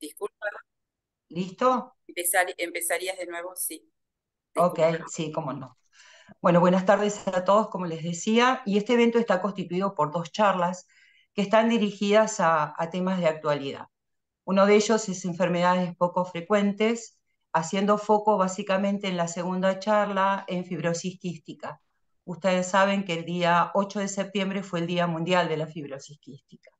Disculpa. ¿Listo? empezarías de nuevo, sí. Ok, sí, cómo no. Bueno, buenas tardes a todos, como les decía, y este evento está constituido por dos charlas que están dirigidas a, a temas de actualidad. Uno de ellos es enfermedades poco frecuentes, haciendo foco básicamente en la segunda charla en fibrosis quística. Ustedes saben que el día 8 de septiembre fue el Día Mundial de la Fibrosis Quística.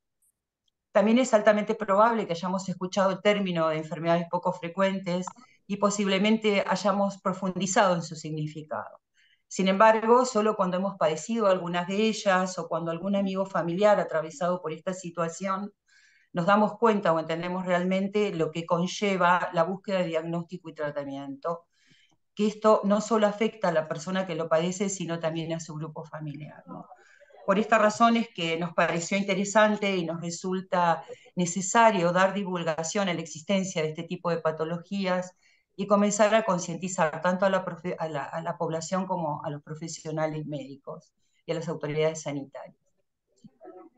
También es altamente probable que hayamos escuchado el término de enfermedades poco frecuentes y posiblemente hayamos profundizado en su significado. Sin embargo, solo cuando hemos padecido algunas de ellas o cuando algún amigo familiar ha atravesado por esta situación, nos damos cuenta o entendemos realmente lo que conlleva la búsqueda de diagnóstico y tratamiento, que esto no solo afecta a la persona que lo padece, sino también a su grupo familiar. Por estas razones que nos pareció interesante y nos resulta necesario dar divulgación a la existencia de este tipo de patologías y comenzar a concientizar tanto a la, población como a los profesionales médicos y a las autoridades sanitarias.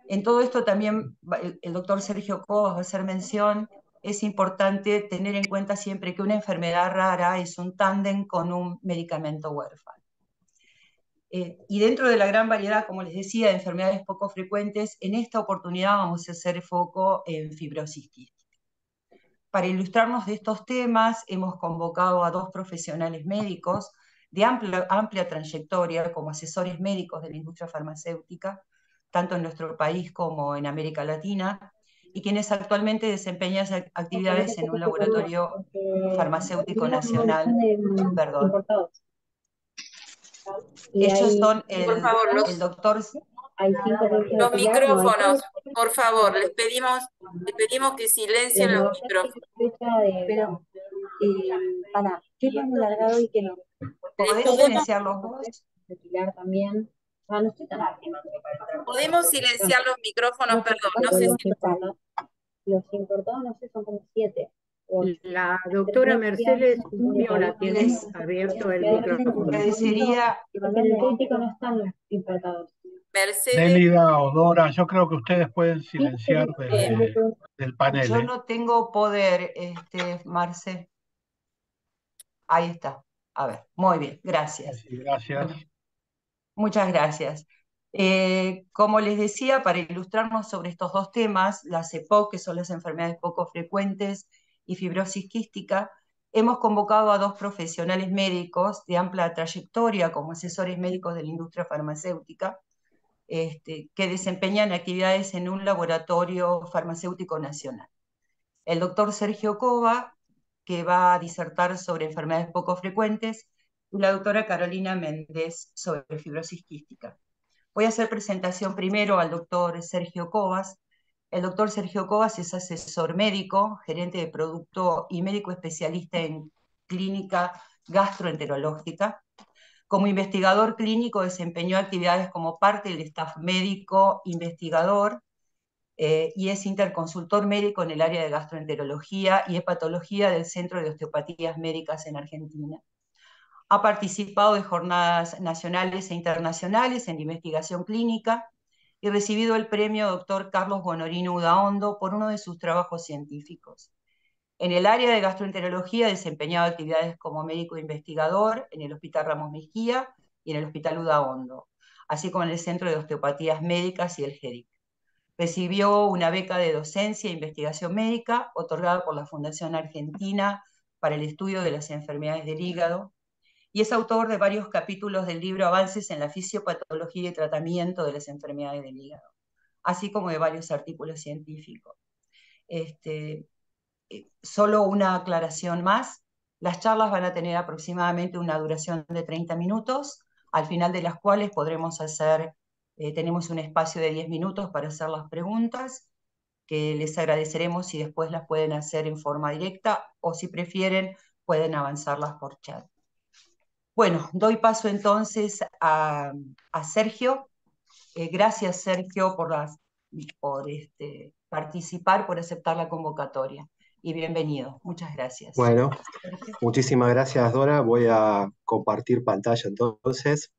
En todo esto también el doctor Sergio Cobas va a hacer mención, es importante tener en cuenta siempre que una enfermedad rara es un tándem con un medicamento huérfano. Eh, y dentro de la gran variedad, como les decía, de enfermedades poco frecuentes, en esta oportunidad vamos a hacer foco en fibrosis Para ilustrarnos de estos temas, hemos convocado a dos profesionales médicos de amplia, amplia trayectoria como asesores médicos de la industria farmacéutica, tanto en nuestro país como en América Latina, y quienes actualmente desempeñan actividades en un laboratorio farmacéutico nacional, perdón, ellos son el, por favor, los, el doctor. Los micrófonos, por favor, les pedimos, les pedimos que silencien los micrófonos. Eh, para, qué tan largado y que no. podemos silenciar los también. Ah, podemos silenciar los micrófonos, perdón, no sé si... Los importados, no sé, son como siete. La doctora Mercedes la tiene abierto el micrófono. El no están Mercedes. Délida o Dora, yo creo que ustedes pueden silenciar del, panel. Yo ¿eh? no tengo poder, este, Marce. Ahí está. A ver, muy bien, gracias. gracias. Muchas gracias. Eh, como les decía, para ilustrarnos sobre estos dos temas, las EPOC, que son las enfermedades poco frecuentes, y fibrosis quística, hemos convocado a dos profesionales médicos de amplia trayectoria como asesores médicos de la industria farmacéutica, este, que desempeñan actividades en un laboratorio farmacéutico nacional. El doctor Sergio Cova, que va a disertar sobre enfermedades poco frecuentes, y la doctora Carolina Méndez sobre fibrosis quística. Voy a hacer presentación primero al doctor Sergio Covas, el doctor Sergio Cobas es asesor médico, gerente de producto y médico especialista en clínica gastroenterológica. Como investigador clínico desempeñó actividades como parte del staff médico investigador eh, y es interconsultor médico en el área de gastroenterología y hepatología del Centro de Osteopatías Médicas en Argentina. Ha participado de jornadas nacionales e internacionales en investigación clínica, y recibido el premio Dr. Carlos Gonorino Udaondo por uno de sus trabajos científicos. En el área de gastroenterología ha desempeñado actividades como médico investigador en el Hospital Ramos Mejía y en el Hospital Udaondo, así como en el Centro de Osteopatías Médicas y el GEDIC. Recibió una beca de docencia e investigación médica otorgada por la Fundación Argentina para el Estudio de las Enfermedades del Hígado y es autor de varios capítulos del libro Avances en la Fisiopatología y Tratamiento de las Enfermedades del Hígado, así como de varios artículos científicos. Este, eh, solo una aclaración más, las charlas van a tener aproximadamente una duración de 30 minutos, al final de las cuales podremos hacer, eh, tenemos un espacio de 10 minutos para hacer las preguntas, que les agradeceremos si después las pueden hacer en forma directa o si prefieren pueden avanzarlas por chat. Bueno, doy paso entonces a, Sergio. Eh, gracias, Sergio, por, este, participar, por aceptar la convocatoria. Y bienvenido. Muchas gracias. Bueno, muchísimas gracias, Dora. Voy a compartir pantalla entonces.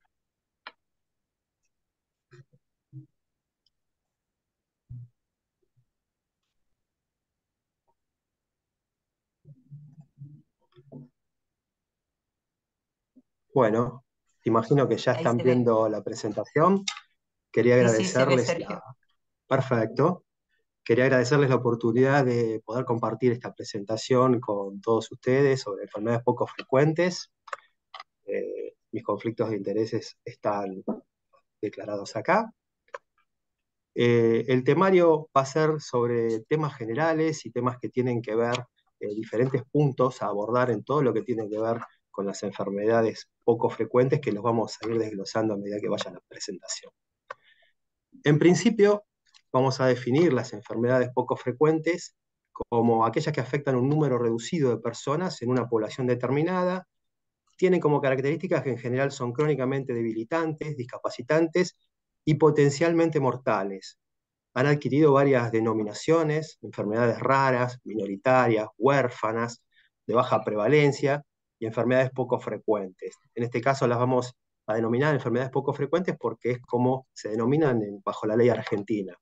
Bueno, imagino que ya están viendo la presentación. Quería agradecerles. la... Perfecto. Quería agradecerles la oportunidad de poder compartir esta presentación con todos ustedes sobre enfermedades poco frecuentes. Eh, mis conflictos de intereses están declarados acá. Eh, el temario va a ser sobre temas generales y temas que tienen que ver, eh, diferentes puntos a abordar en todo lo que tiene que ver con las enfermedades poco frecuentes que los vamos a ir desglosando a medida que vaya la presentación. En principio, vamos a definir las enfermedades poco frecuentes como aquellas que afectan un número reducido de personas en una población determinada, tienen como características que en general son crónicamente debilitantes, discapacitantes y potencialmente mortales. Han adquirido varias denominaciones, enfermedades raras, minoritarias, huérfanas, de baja prevalencia, enfermedades poco frecuentes. En este caso las vamos a denominar enfermedades poco frecuentes porque es como se denominan bajo la ley argentina.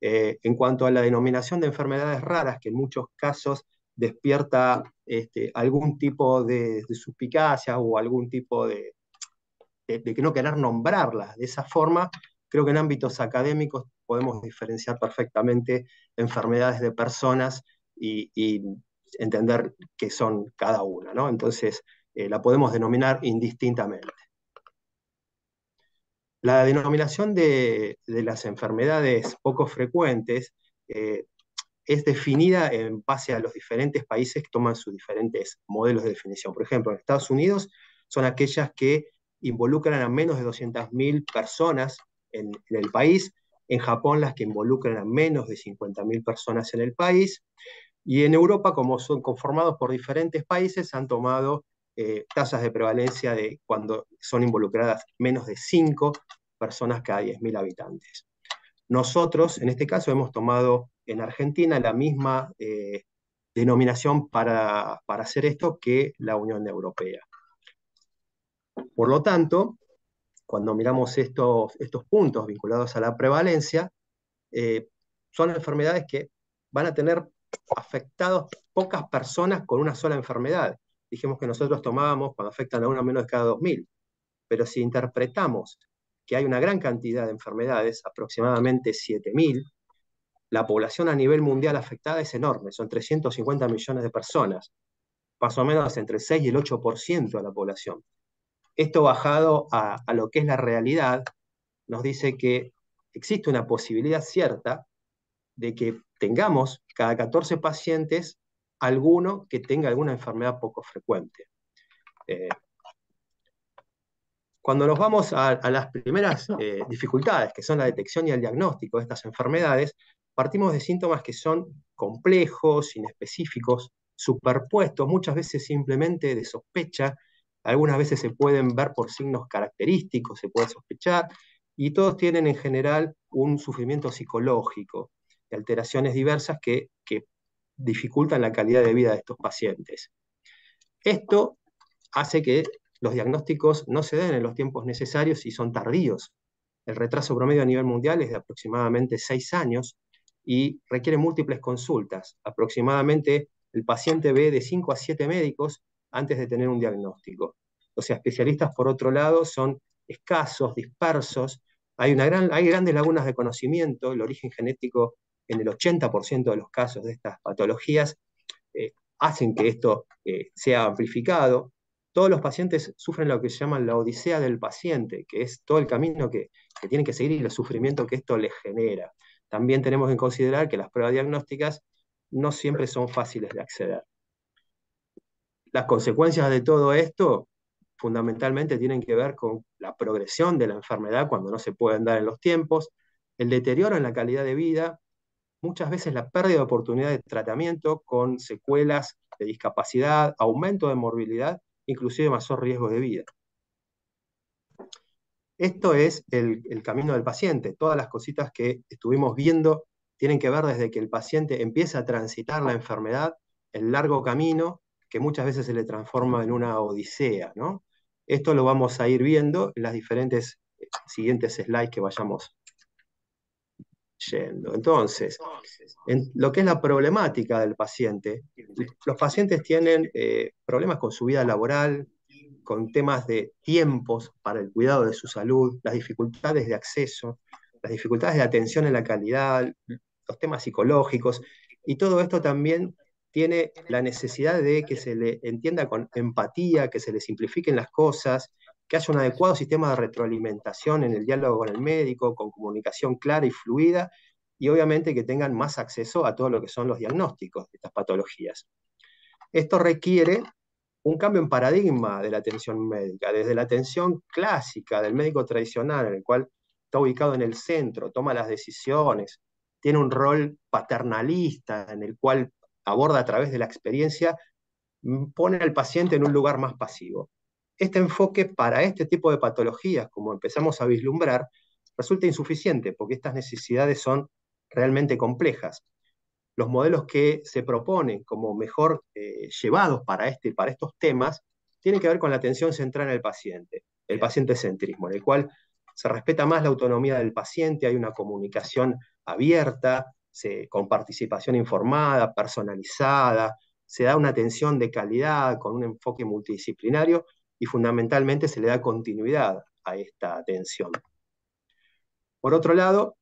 Eh, en cuanto a la denominación de enfermedades raras, que en muchos casos despierta este, algún tipo de, suspicacia o algún tipo de, de, no querer nombrarlas de esa forma, creo que en ámbitos académicos podemos diferenciar perfectamente enfermedades de personas y entender qué son cada una, ¿no? Entonces, eh, la podemos denominar indistintamente. La denominación de, las enfermedades poco frecuentes eh, es definida en base a los diferentes países que toman sus diferentes modelos de definición. Por ejemplo, en Estados Unidos son aquellas que involucran a menos de 200.000 personas en, en, el país, en Japón las que involucran a menos de 50.000 personas en el país, y en Europa, como son conformados por diferentes países, han tomado eh, tasas de prevalencia de cuando son involucradas menos de 5 personas cada 10.000 habitantes. Nosotros, en este caso, hemos tomado en Argentina la misma eh, denominación para, hacer esto que la Unión Europea. Por lo tanto, cuando miramos estos, estos puntos vinculados a la prevalencia, eh, son enfermedades que van a tener afectados pocas personas con una sola enfermedad. Dijimos que nosotros tomábamos cuando afectan a uno menos de cada 2.000, pero si interpretamos que hay una gran cantidad de enfermedades, aproximadamente 7.000, la población a nivel mundial afectada es enorme, son 350 millones de personas, más o menos entre el 6 y el 8% de la población. Esto bajado a, a lo que es la realidad, nos dice que existe una posibilidad cierta de que tengamos cada 14 pacientes alguno que tenga alguna enfermedad poco frecuente. Eh, cuando nos vamos a, las primeras eh, dificultades, que son la detección y el diagnóstico de estas enfermedades, partimos de síntomas que son complejos, inespecíficos, superpuestos, muchas veces simplemente de sospecha, algunas veces se pueden ver por signos característicos, se puede sospechar, y todos tienen en general un sufrimiento psicológico, alteraciones diversas que, dificultan la calidad de vida de estos pacientes. Esto hace que los diagnósticos no se den en los tiempos necesarios y son tardíos. El retraso promedio a nivel mundial es de aproximadamente seis años y requiere múltiples consultas. Aproximadamente el paciente ve de 5 a 7 médicos antes de tener un diagnóstico. O sea, especialistas, por otro lado, son escasos, dispersos. Hay, hay grandes lagunas de conocimiento, el origen genético en el 80% de los casos de estas patologías, eh, hacen que esto eh, sea amplificado. Todos los pacientes sufren lo que se llama la odisea del paciente, que es todo el camino que, que tienen que seguir y el sufrimiento que esto les genera. También tenemos que considerar que las pruebas diagnósticas no siempre son fáciles de acceder. Las consecuencias de todo esto fundamentalmente tienen que ver con la progresión de la enfermedad cuando no se pueden dar en los tiempos, el deterioro en la calidad de vida muchas veces la pérdida de oportunidad de tratamiento con secuelas de discapacidad, aumento de morbilidad, inclusive mayor riesgo de vida. Esto es el, el, camino del paciente. Todas las cositas que estuvimos viendo tienen que ver desde que el paciente empieza a transitar la enfermedad, el largo camino, que muchas veces se le transforma en una odisea. ¿no? Esto lo vamos a ir viendo en las diferentes eh, siguientes slides que vayamos entonces, en lo que es la problemática del paciente, los pacientes tienen eh, problemas con su vida laboral, con temas de tiempos para el cuidado de su salud, las dificultades de acceso, las dificultades de atención en la calidad, los temas psicológicos, y todo esto también tiene la necesidad de que se le entienda con empatía, que se le simplifiquen las cosas, que haya un adecuado sistema de retroalimentación en el diálogo con el médico, con comunicación clara y fluida, y obviamente que tengan más acceso a todo lo que son los diagnósticos de estas patologías. Esto requiere un cambio en paradigma de la atención médica, desde la atención clásica del médico tradicional, en el cual está ubicado en el centro, toma las decisiones, tiene un rol paternalista en el cual aborda a través de la experiencia, pone al paciente en un lugar más pasivo este enfoque para este tipo de patologías, como empezamos a vislumbrar, resulta insuficiente porque estas necesidades son realmente complejas. Los modelos que se proponen como mejor eh, llevados para, este, para estos temas tienen que ver con la atención central en el paciente, el paciente-centrismo, en el cual se respeta más la autonomía del paciente, hay una comunicación abierta, con participación informada, personalizada, se da una atención de calidad con un enfoque multidisciplinario y fundamentalmente se le da continuidad a esta atención. Por otro lado,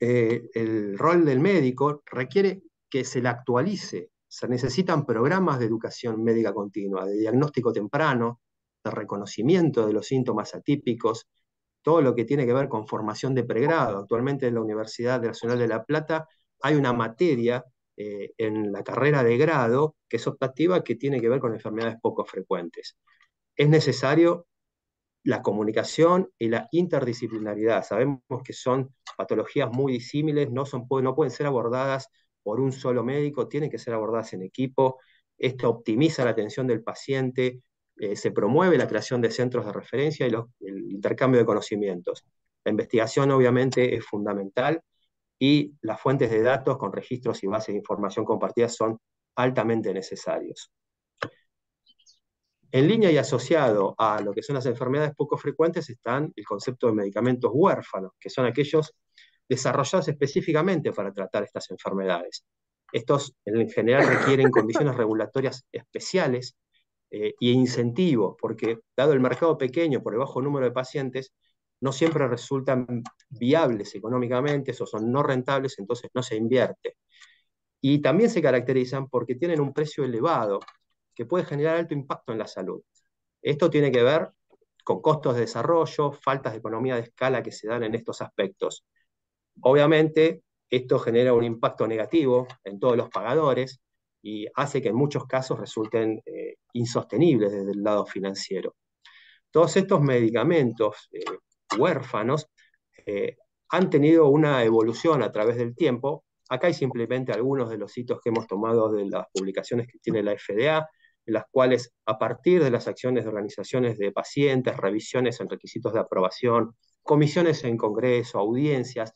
eh, el rol del médico requiere que se le actualice. Se necesitan programas de educación médica continua, de diagnóstico temprano, de reconocimiento de los síntomas atípicos, todo lo que tiene que ver con formación de pregrado. Actualmente en la Universidad Nacional de La Plata hay una materia eh, en la carrera de grado que es optativa que tiene que ver con enfermedades poco frecuentes es necesario la comunicación y la interdisciplinaridad. Sabemos que son patologías muy disímiles, no, son, no pueden ser abordadas por un solo médico, tienen que ser abordadas en equipo. Esto optimiza la atención del paciente, eh, se promueve la creación de centros de referencia y el intercambio de conocimientos. La investigación obviamente es fundamental y las fuentes de datos con registros y bases de información compartidas son altamente necesarios. En línea y asociado a lo que son las enfermedades poco frecuentes están el concepto de medicamentos huérfanos, que son aquellos desarrollados específicamente para tratar estas enfermedades. Estos en general requieren condiciones regulatorias especiales e y incentivos, porque dado el mercado pequeño por el bajo número de pacientes, no siempre resultan viables económicamente, o son no rentables, entonces no se invierte. Y también se caracterizan porque tienen un precio elevado, que puede generar alto impacto en la salud. Esto tiene que ver con costos de desarrollo, faltas de economía de escala que se dan en estos aspectos. Obviamente, esto genera un impacto negativo en todos los pagadores y hace que en muchos casos resulten eh, insostenibles desde el lado financiero. Todos estos medicamentos eh, huérfanos eh, han tenido una evolución a través del tiempo. Acá hay simplemente algunos de los hitos que hemos tomado de las publicaciones que tiene la FDA, en las cuales a partir de las acciones de organizaciones de pacientes, revisiones en requisitos de aprobación, comisiones en Congreso, audiencias,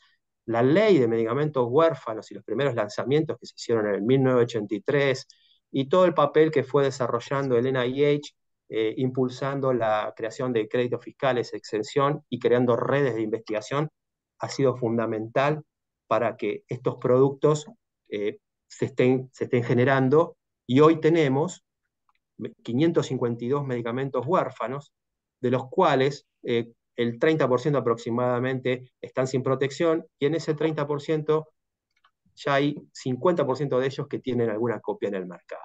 la ley de medicamentos huérfanos y los primeros lanzamientos que se hicieron en el 1983 y todo el papel que fue desarrollando el NIH, eh, impulsando la creación de créditos fiscales, exención y creando redes de investigación, ha sido fundamental para que estos productos eh, se estén generando y hoy tenemos 552 medicamentos huérfanos, de los cuales eh, el 30% aproximadamente están sin protección y en ese 30% ya hay 50% de ellos que tienen alguna copia en el mercado.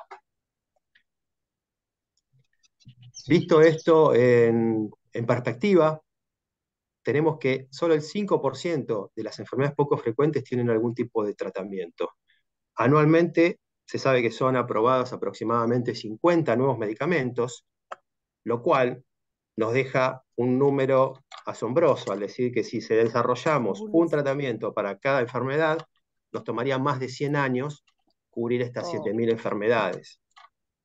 Visto esto en, en perspectiva, tenemos que solo el 5% de las enfermedades poco frecuentes tienen algún tipo de tratamiento. Anualmente se sabe que son aprobados aproximadamente 50 nuevos medicamentos, lo cual nos deja un número asombroso al decir que si se desarrollamos un tratamiento para cada enfermedad, nos tomaría más de 100 años cubrir estas 7.000 enfermedades.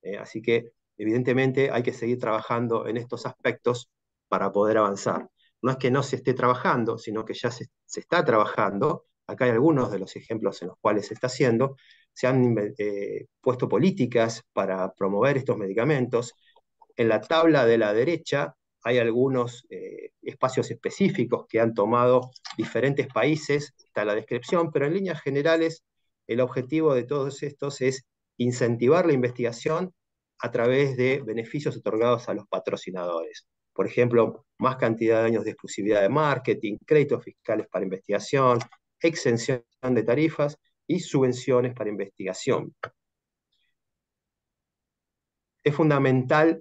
Eh, así que evidentemente hay que seguir trabajando en estos aspectos para poder avanzar. No es que no se esté trabajando, sino que ya se está trabajando acá hay algunos de los ejemplos en los cuales se está haciendo, se han eh, puesto políticas para promover estos medicamentos. En la tabla de la derecha hay algunos eh, espacios específicos que han tomado diferentes países, está la descripción, pero en líneas generales el objetivo de todos estos es incentivar la investigación a través de beneficios otorgados a los patrocinadores. Por ejemplo, más cantidad de años de exclusividad de marketing, créditos fiscales para investigación, exención de tarifas y subvenciones para investigación. Es fundamental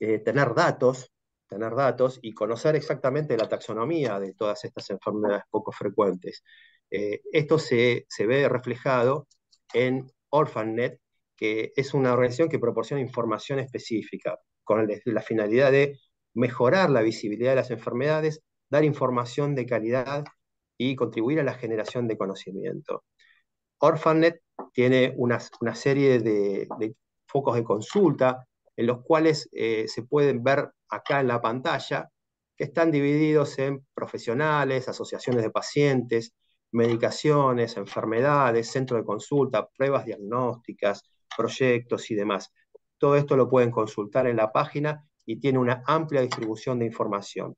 eh, tener datos, tener datos y conocer exactamente la taxonomía de todas estas enfermedades poco frecuentes. Eh, esto se, se ve reflejado en Orphanet, que es una organización que proporciona información específica con la finalidad de mejorar la visibilidad de las enfermedades, dar información de calidad y contribuir a la generación de conocimiento. Orphanet tiene una, serie de, focos de consulta en los cuales eh, se pueden ver acá en la pantalla, que están divididos en profesionales, asociaciones de pacientes, medicaciones, enfermedades, centro de consulta, pruebas diagnósticas, proyectos y demás. Todo esto lo pueden consultar en la página y tiene una amplia distribución de información.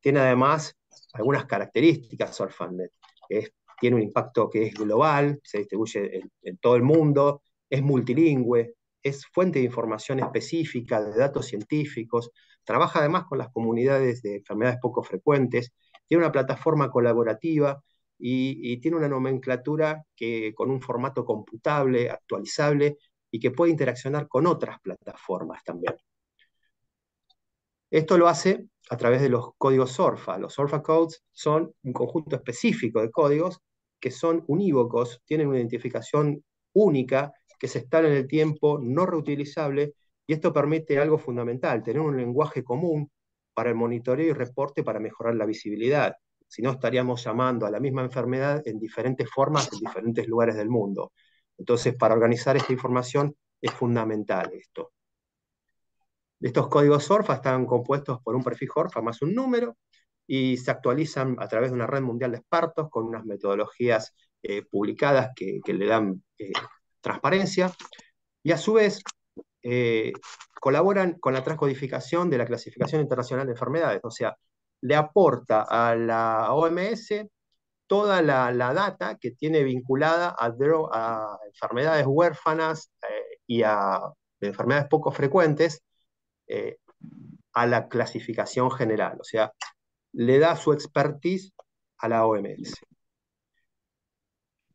Tiene además algunas características de Es, tiene un impacto que es global, se distribuye en, todo el mundo, es multilingüe, es fuente de información específica, de datos científicos, trabaja además con las comunidades de enfermedades poco frecuentes, tiene una plataforma colaborativa y, y, tiene una nomenclatura que, con un formato computable, actualizable y que puede interaccionar con otras plataformas también. Esto lo hace a través de los códigos SORFA. Los SORFA codes son un conjunto específico de códigos que son unívocos, tienen una identificación única, que se están en el tiempo, no reutilizable, y esto permite algo fundamental, tener un lenguaje común para el monitoreo y reporte para mejorar la visibilidad. Si no, estaríamos llamando a la misma enfermedad en diferentes formas en diferentes lugares del mundo. Entonces, para organizar esta información es fundamental esto. Estos códigos ORFA están compuestos por un prefijo ORFA más un número y se actualizan a través de una red mundial de expertos con unas metodologías eh, publicadas que, le dan eh, transparencia y a su vez eh, colaboran con la transcodificación de la clasificación internacional de enfermedades, o sea, le aporta a la OMS toda la, data que tiene vinculada a enfermedades huérfanas y a enfermedades poco frecuentes eh, a la clasificación general, o sea, le da su expertise a la OMS.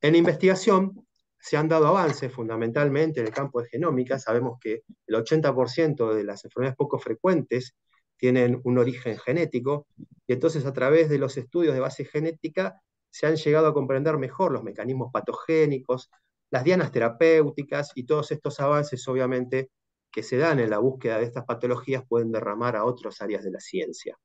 En investigación se han dado avances fundamentalmente en el campo de genómica, sabemos que el 80% de las enfermedades poco frecuentes tienen un origen genético, y entonces a través de los estudios de base genética se han llegado a comprender mejor los mecanismos patogénicos, las dianas terapéuticas y todos estos avances obviamente que se dan en la búsqueda de estas patologías pueden derramar a otras áreas de la ciencia.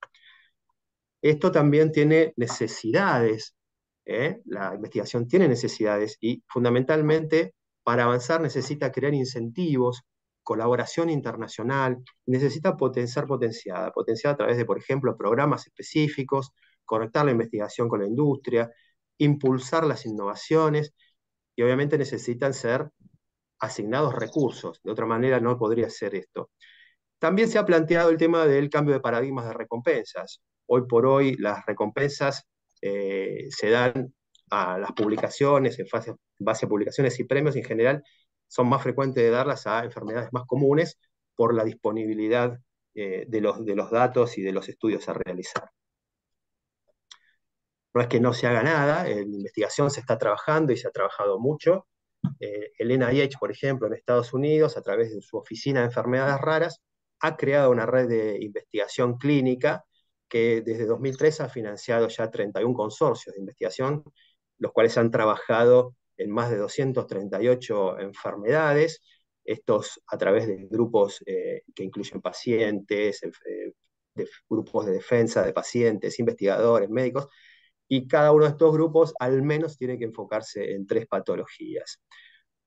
Esto también tiene necesidades, ¿eh? la investigación tiene necesidades y fundamentalmente para avanzar necesita crear incentivos, colaboración internacional, necesita potenciar potenciada, potenciada a través de, por ejemplo, programas específicos, conectar la investigación con la industria, impulsar las innovaciones y obviamente necesitan ser asignados recursos. De otra manera no podría ser esto. También se ha planteado el tema del cambio de paradigmas de recompensas. Hoy por hoy las recompensas eh, se dan a las publicaciones, en fase, base a publicaciones y premios en general, son más frecuentes de darlas a enfermedades más comunes por la disponibilidad eh, de, los, de los datos y de los estudios a realizar. No es que no se haga nada, en investigación se está trabajando y se ha trabajado mucho, Elena eh, el NIH, por ejemplo, en Estados Unidos, a través de su oficina de enfermedades raras, ha creado una red de investigación clínica que desde 2003 ha financiado ya 31 consorcios de investigación, los cuales han trabajado en más de 238 enfermedades, estos a través de grupos eh, que incluyen pacientes, eh, grupos de defensa de pacientes, investigadores, médicos, y cada uno de estos grupos al menos tiene que enfocarse en tres patologías.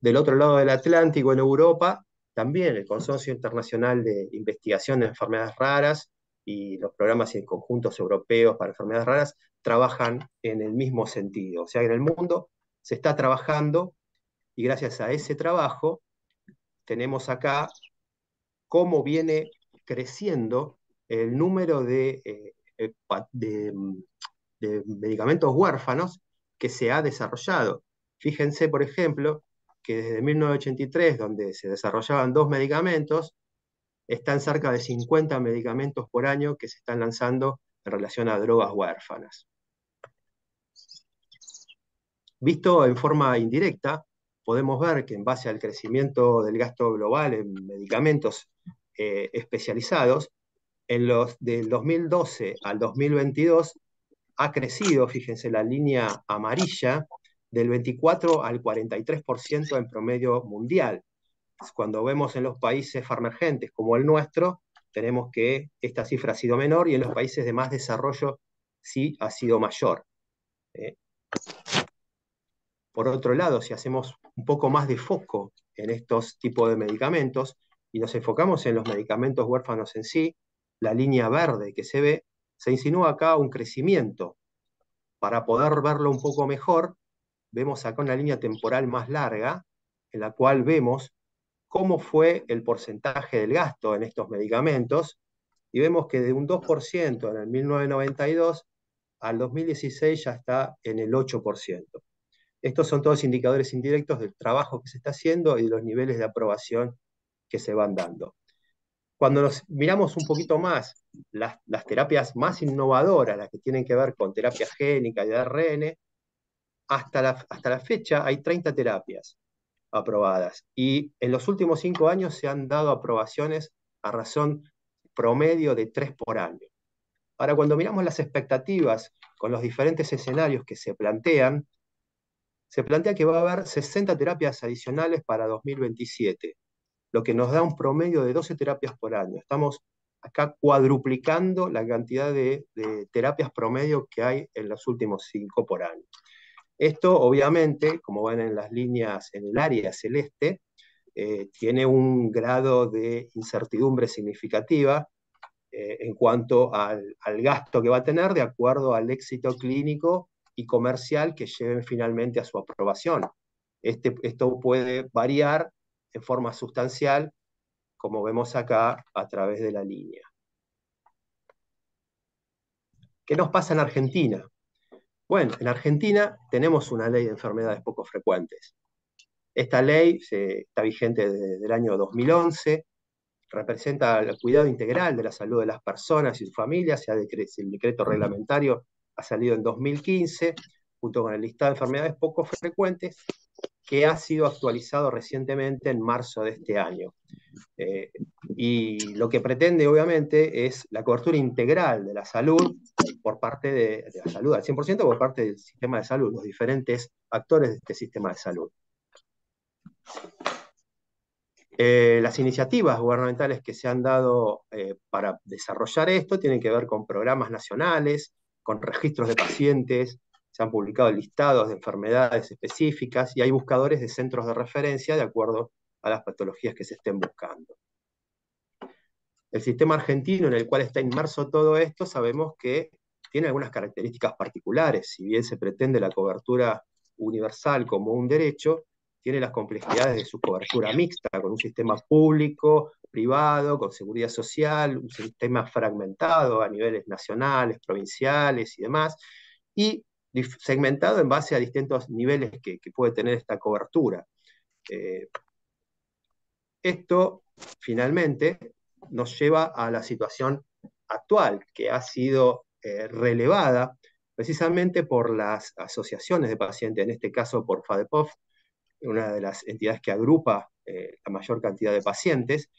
Del otro lado del Atlántico, en Europa, también el Consorcio Internacional de Investigación de Enfermedades Raras y los programas y conjuntos europeos para enfermedades raras trabajan en el mismo sentido. O sea, en el mundo se está trabajando y gracias a ese trabajo tenemos acá cómo viene creciendo el número de, eh, eh, de mm, de medicamentos huérfanos que se ha desarrollado. Fíjense, por ejemplo, que desde 1983, donde se desarrollaban dos medicamentos, están cerca de 50 medicamentos por año que se están lanzando en relación a drogas huérfanas. Visto en forma indirecta, podemos ver que en base al crecimiento del gasto global en medicamentos eh, especializados, en los del 2012 al 2022 ha crecido, fíjense, la línea amarilla, del 24 al 43% en promedio mundial. Cuando vemos en los países emergentes como el nuestro, tenemos que esta cifra ha sido menor y en los países de más desarrollo sí ha sido mayor. ¿eh? Por otro lado, si hacemos un poco más de foco en estos tipos de medicamentos y nos enfocamos en los medicamentos huérfanos en sí, la línea verde que se ve se insinúa acá un crecimiento. Para poder verlo un poco mejor, vemos acá una línea temporal más larga, en la cual vemos cómo fue el porcentaje del gasto en estos medicamentos, y vemos que de un 2% en el 1992 al 2016 ya está en el 8%. Estos son todos indicadores indirectos del trabajo que se está haciendo y de los niveles de aprobación que se van dando. Cuando nos miramos un poquito más las, terapias más innovadoras, las que tienen que ver con terapia génica y ARN, hasta la, hasta la fecha hay 30 terapias aprobadas y en los últimos cinco años se han dado aprobaciones a razón promedio de tres por año. Ahora, cuando miramos las expectativas con los diferentes escenarios que se plantean, se plantea que va a haber 60 terapias adicionales para 2027 lo que nos da un promedio de 12 terapias por año. Estamos acá cuadruplicando la cantidad de, terapias promedio que hay en los últimos 5 por año. Esto, obviamente, como ven en las líneas en el área celeste, eh, tiene un grado de incertidumbre significativa eh, en cuanto al, gasto que va a tener de acuerdo al éxito clínico y comercial que lleven finalmente a su aprobación. Este, esto puede variar en forma sustancial, como vemos acá a través de la línea. ¿Qué nos pasa en Argentina? Bueno, en Argentina tenemos una ley de enfermedades poco frecuentes. Esta ley se, está vigente desde el año 2011, representa el cuidado integral de la salud de las personas y sus familias, el decreto reglamentario ha salido en 2015, junto con el listado de enfermedades poco frecuentes, que ha sido actualizado recientemente en marzo de este año. Eh, y lo que pretende, obviamente, es la cobertura integral de la salud por parte de, la salud, al 100% por parte del sistema de salud, los diferentes actores de este sistema de salud. Eh, las iniciativas gubernamentales que se han dado eh, para desarrollar esto tienen que ver con programas nacionales, con registros de pacientes, se han publicado listados de enfermedades específicas y hay buscadores de centros de referencia de acuerdo a las patologías que se estén buscando. El sistema argentino en el cual está inmerso todo esto sabemos que tiene algunas características particulares, si bien se pretende la cobertura universal como un derecho, tiene las complejidades de su cobertura mixta, con un sistema público, privado, con seguridad social, un sistema fragmentado a niveles nacionales, provinciales y demás, y segmentado en base a distintos niveles que, puede tener esta cobertura. Eh, esto finalmente nos lleva a la situación actual, que ha sido eh, relevada precisamente por las asociaciones de pacientes, en este caso por FADEPOF, una de las entidades que agrupa eh, la mayor cantidad de pacientes,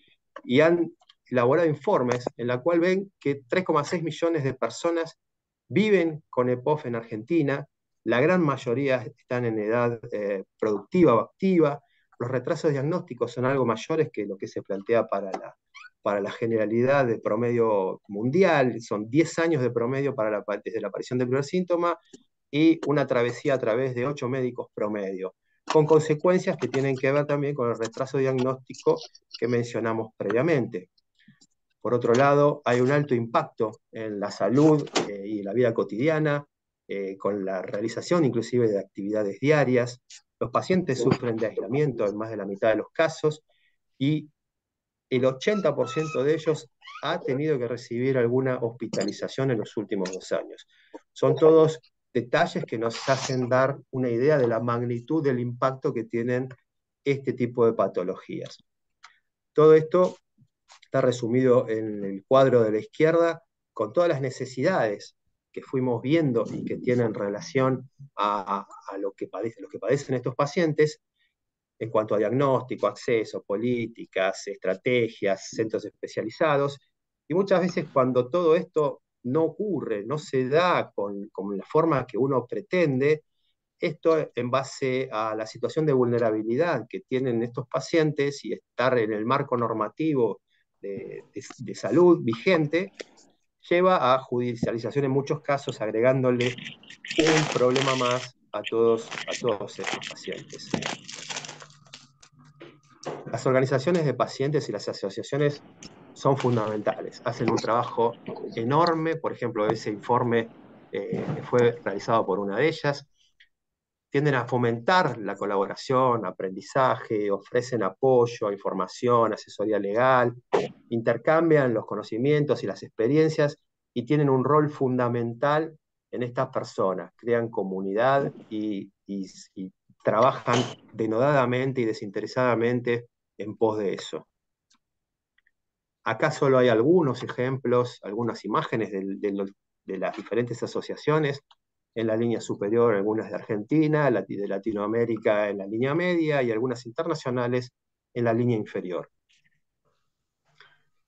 y han elaborado informes en la cual ven que 3,6 millones de personas viven con EPOF en Argentina, la gran mayoría están en edad eh, productiva o activa, los retrasos diagnósticos son algo mayores que lo que se plantea para la, generalidad de promedio mundial, son 10 años de promedio para la, desde la aparición del primer síntoma y una travesía a través de 8 médicos promedio, con consecuencias que tienen que ver también con el retraso diagnóstico que mencionamos previamente. Por otro lado, hay un alto impacto en la salud eh, y en la vida cotidiana, eh, con la realización inclusive de actividades diarias. Los pacientes sufren de aislamiento en más de la mitad de los casos y el 80% de ellos ha tenido que recibir alguna hospitalización en los últimos dos años. Son todos detalles que nos hacen dar una idea de la magnitud del impacto que tienen este tipo de patologías. Todo esto está resumido en el cuadro de la izquierda, con todas las necesidades que fuimos viendo y que tienen relación a, lo, que padecen, lo que padecen estos pacientes en cuanto a diagnóstico, acceso, políticas, estrategias, centros especializados. Y muchas veces cuando todo esto no ocurre, no se da con, con la forma que uno pretende, esto en base a la situación de vulnerabilidad que tienen estos pacientes y estar en el marco normativo de, salud vigente lleva a judicialización en muchos casos, agregándole un problema más a todos, a todos estos pacientes. Las organizaciones de pacientes y las asociaciones son fundamentales, hacen un trabajo enorme, por ejemplo, ese informe eh, fue realizado por una de ellas, tienden a fomentar la colaboración, aprendizaje, ofrecen apoyo, información, asesoría legal, intercambian los conocimientos y las experiencias y tienen un rol fundamental en estas personas, crean comunidad y, trabajan denodadamente y desinteresadamente en pos de eso. Acá solo hay algunos ejemplos, algunas imágenes de las diferentes asociaciones en la línea superior algunas de Argentina, de Latinoamérica en la línea media y algunas internacionales en la línea inferior.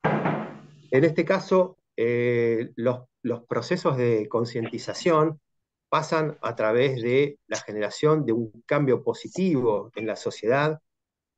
En este caso, eh, los, los procesos de concientización pasan a través de la generación de un cambio positivo en la sociedad.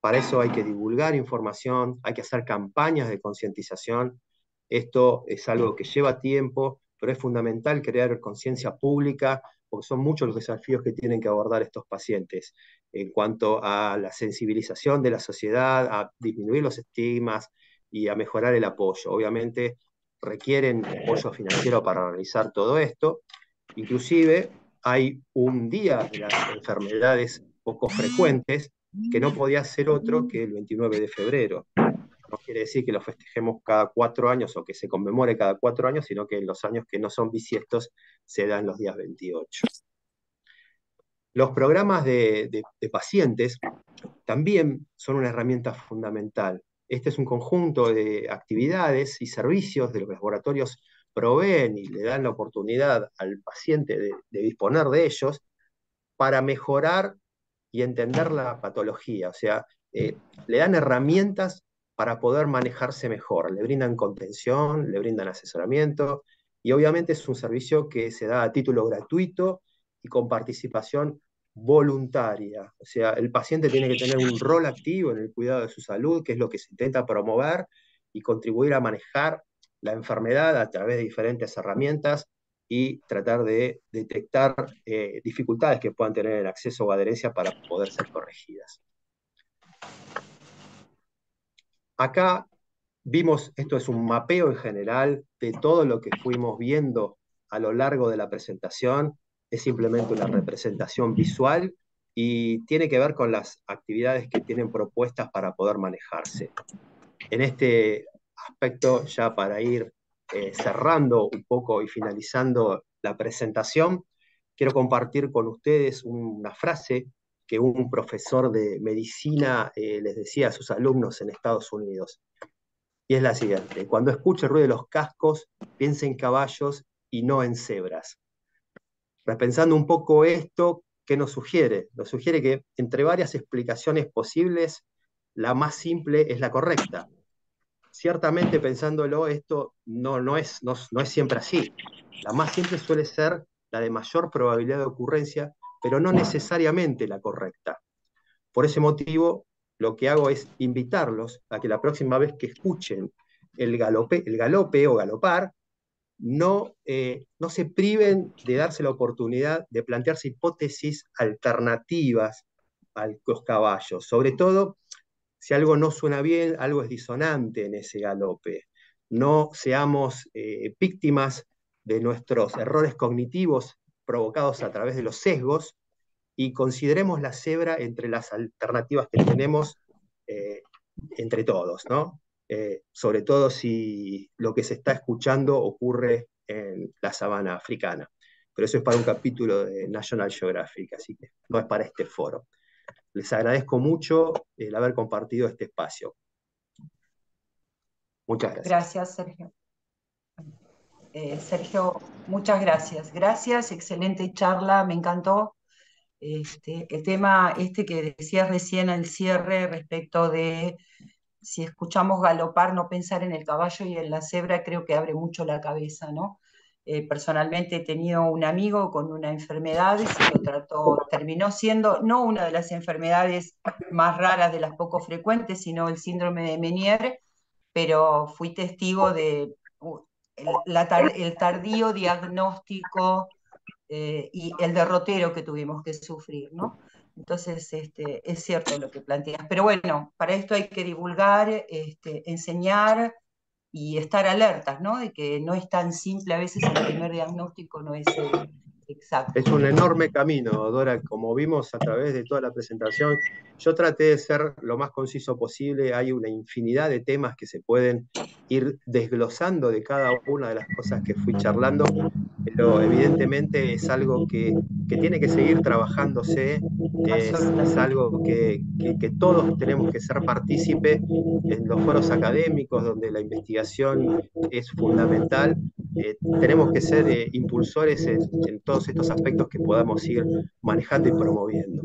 Para eso hay que divulgar información, hay que hacer campañas de concientización. Esto es algo que lleva tiempo pero es fundamental crear conciencia pública porque son muchos los desafíos que tienen que abordar estos pacientes en cuanto a la sensibilización de la sociedad, a disminuir los estigmas y a mejorar el apoyo. Obviamente requieren apoyo financiero para realizar todo esto. Inclusive hay un día de las enfermedades poco frecuentes que no podía ser otro que el 29 de febrero no quiere decir que lo festejemos cada cuatro años o que se conmemore cada cuatro años, sino que en los años que no son bisiestos se dan los días 28. Los programas de, pacientes también son una herramienta fundamental. Este es un conjunto de actividades y servicios de los laboratorios proveen y le dan la oportunidad al paciente de, disponer de ellos para mejorar y entender la patología. O sea, eh, le dan herramientas para poder manejarse mejor. Le brindan contención, le brindan asesoramiento y obviamente es un servicio que se da a título gratuito y con participación voluntaria. O sea, el paciente tiene que tener un rol activo en el cuidado de su salud, que es lo que se intenta promover y contribuir a manejar la enfermedad a través de diferentes herramientas y tratar de detectar eh, dificultades que puedan tener el acceso o adherencia para poder ser corregidas. Acá vimos, esto es un mapeo en general de todo lo que fuimos viendo a lo largo de la presentación, es simplemente una representación visual y tiene que ver con las actividades que tienen propuestas para poder manejarse. En este aspecto, ya para ir eh, cerrando un poco y finalizando la presentación, quiero compartir con ustedes una frase que un profesor de medicina eh, les decía a sus alumnos en Estados Unidos. Y es la siguiente, cuando escuche el ruido de los cascos, piense en caballos y no en cebras. Repensando un poco esto, ¿qué nos sugiere? Nos sugiere que entre varias explicaciones posibles, la más simple es la correcta. Ciertamente pensándolo, esto no, no, es, no es siempre así. La más simple suele ser la de mayor probabilidad de ocurrencia pero no necesariamente la correcta. Por ese motivo, lo que hago es invitarlos a que la próxima vez que escuchen el galope, el galope o galopar, no, eh, no se priven de darse la oportunidad de plantearse hipótesis alternativas a los caballos, sobre todo si algo no suena bien, algo es disonante en ese galope. No seamos eh, víctimas de nuestros errores cognitivos provocados a través de los sesgos y consideremos la cebra entre las alternativas que tenemos eh, entre todos, ¿no? Eh, sobre todo si lo que se está escuchando ocurre en la sabana africana. Pero eso es para un capítulo de National Geographic, así que no es para este foro. Les agradezco mucho el haber compartido este espacio. Muchas gracias. Gracias, Sergio. Eh, Sergio, muchas gracias. Gracias, excelente charla, me encantó. Este, el tema este que decías recién al cierre respecto de si escuchamos galopar, no pensar en el caballo y en la cebra, creo que abre mucho la cabeza, ¿no? Eh, personalmente he tenido un amigo con una enfermedad y lo trató, terminó siendo no una de las enfermedades más raras, de las poco frecuentes, sino el síndrome de Meniere, pero fui testigo de el, tardío diagnóstico eh, y el derrotero que tuvimos que sufrir, ¿no? Entonces, este, es cierto lo que planteas. Pero bueno, para esto hay que divulgar, este, enseñar y estar alertas, ¿no? De que no es tan simple, a veces el primer diagnóstico no es Exacto. Es un enorme camino, Dora, como vimos a través de toda la presentación. Yo traté de ser lo más conciso posible, hay una infinidad de temas que se pueden ir desglosando de cada una de las cosas que fui charlando, pero evidentemente es algo que, que tiene que seguir trabajándose, es, algo que, que, todos tenemos que ser partícipes en los foros académicos donde la investigación es fundamental, eh, tenemos que ser eh, impulsores en, en todo estos aspectos que podamos ir manejando y promoviendo.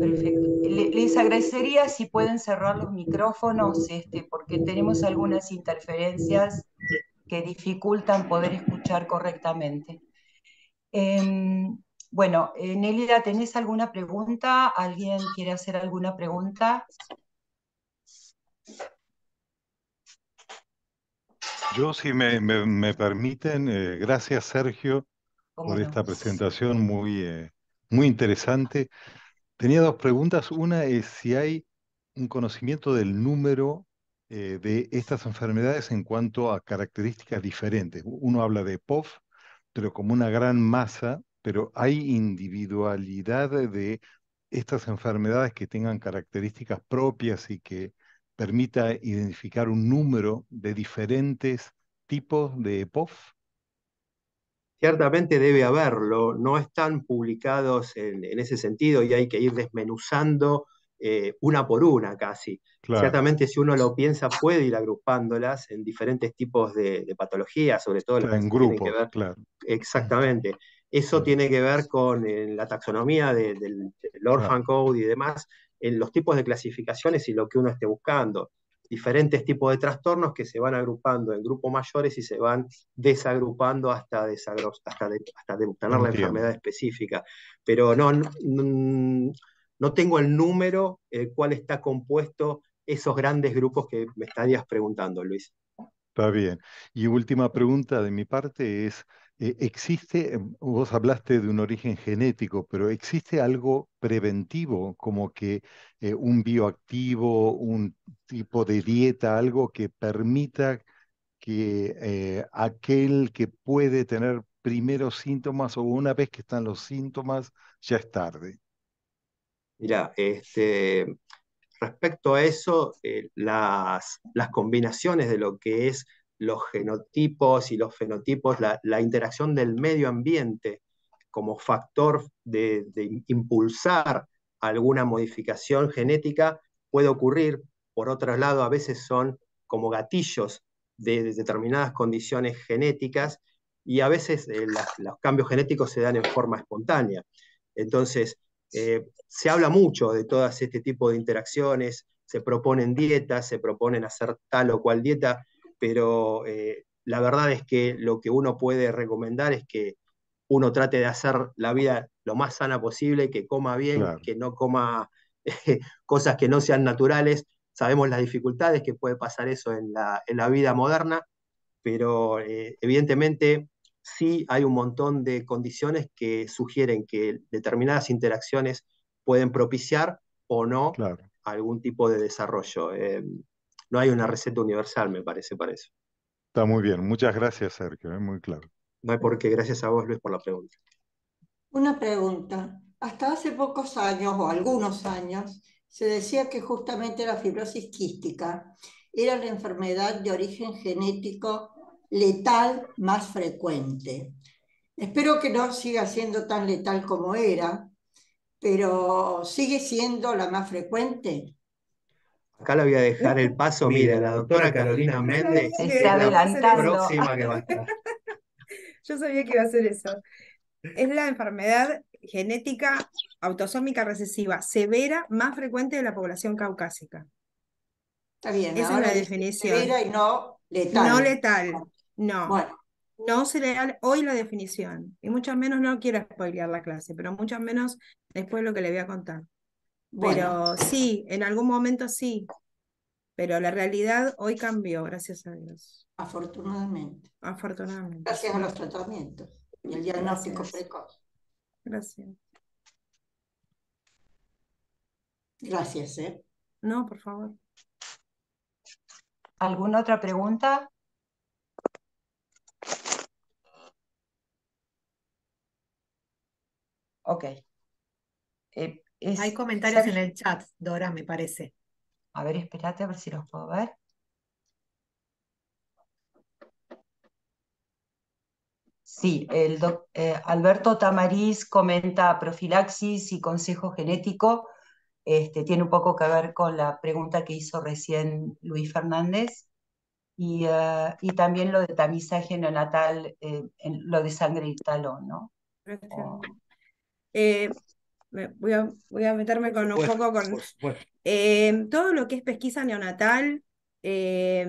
Perfecto. Les agradecería si pueden cerrar los micrófonos, este, porque tenemos algunas interferencias que dificultan poder escuchar correctamente. Em, bueno, eh, Nelida, ¿tenés alguna pregunta? ¿Alguien quiere hacer alguna pregunta? Yo, si me, permiten, eh, gracias Sergio por esta presentación muy, eh, muy interesante. Tenía dos preguntas. Una es si hay un conocimiento del número eh, de estas enfermedades en cuanto a características diferentes. Uno habla de POF, pero como una gran masa, pero hay individualidad de estas enfermedades que tengan características propias y que permita identificar un número de diferentes tipos de POF. Ciertamente debe haberlo, no están publicados en, ese sentido y hay que ir desmenuzando eh, una por una casi. Ciertamente si uno lo piensa puede ir agrupándolas en diferentes tipos de, patologías, sobre todo las en grupo, que Exactamente. Mm. Eso tiene que ver con eh, la taxonomía del, del, Orphan Code y demás, en los tipos de clasificaciones y lo que uno esté buscando diferentes tipos de trastornos que se van agrupando en grupos mayores y se van desagrupando hasta, desagro hasta, hasta tener la enfermedad específica. Pero no, no, tengo el número el cual está compuesto esos grandes grupos que me estarías preguntando, Luis. Está bien. Y última pregunta de mi parte es, eh, ¿Existe, em, vos hablaste de un origen genético, pero existe algo preventivo, como que eh, un bioactivo, un tipo de dieta, algo que permita que eh, aquel que puede tener primeros síntomas o una vez que están los síntomas, ya es tarde? Mira, este, respecto a eso, las, las, combinaciones de lo que es los genotipos y los fenotipos, la, interacción del medio ambiente como factor de, impulsar alguna modificación genética puede ocurrir. Por otro lado, a veces son como gatillos de, determinadas condiciones genéticas y a veces eh, los cambios genéticos se dan en forma espontánea. Entonces, eh, se habla mucho de todas este tipo de interacciones, se proponen dietas, se proponen hacer tal o cual dieta, pero eh, la verdad es que lo que uno puede recomendar es que uno trate de hacer la vida lo más sana posible, que coma bien, que no coma cosas que no sean naturales. Sabemos las dificultades que puede pasar eso en la, vida moderna, pero eh, evidentemente sí hay un montón de condiciones que sugieren que determinadas interacciones pueden propiciar o no algún tipo de desarrollo. Em, no hay una receta universal, me parece, para eso. Está muy bien, muchas gracias, Sergio, es eh, muy claro. No hay por qué, gracias a vos, Luis, por la pregunta. Una pregunta. Hasta hace pocos años, o algunos años, se decía que justamente la fibrosis quística era la enfermedad de origen genético letal más frecuente. Espero que no siga siendo tan letal como era, pero sigue siendo la más frecuente. Acá le voy a dejar el paso, mira, la doctora Carolina Méndez Se la Yo sabía que iba a ser eso. Es la enfermedad genética autosómica recesiva severa más frecuente de la población caucásica. Está bien, esa es la definición. Severa y no letal. No letal, no. Bueno. No se le da hoy la definición. Y muchas menos, no quiero spoilear la clase, pero mucho menos después lo que le voy a contar. Pero sí, en algún momento sí. Pero la realidad hoy cambió, gracias a Dios. Afortunadamente. Afortunadamente. Gracias a los tratamientos y el diagnóstico precoz. Gracias. Gracias, ¿eh? No, por favor. ¿Alguna otra pregunta? Ok. Eh, hay comentarios en el chat, Dora, me parece. A ver, espérate a ver si los puedo ver. Sí, el eh, Alberto Tamariz comenta profilaxis y consejo genético. Este, tiene un poco que ver con la pregunta que hizo recién Luis Fernández. Y, eh, también lo de tamizaje neonatal, eh, lo de sangre y talón, ¿no? voy, a, meterme con un pues, poco con pues, pues. Eh, todo lo que es pesquisa neonatal, eh,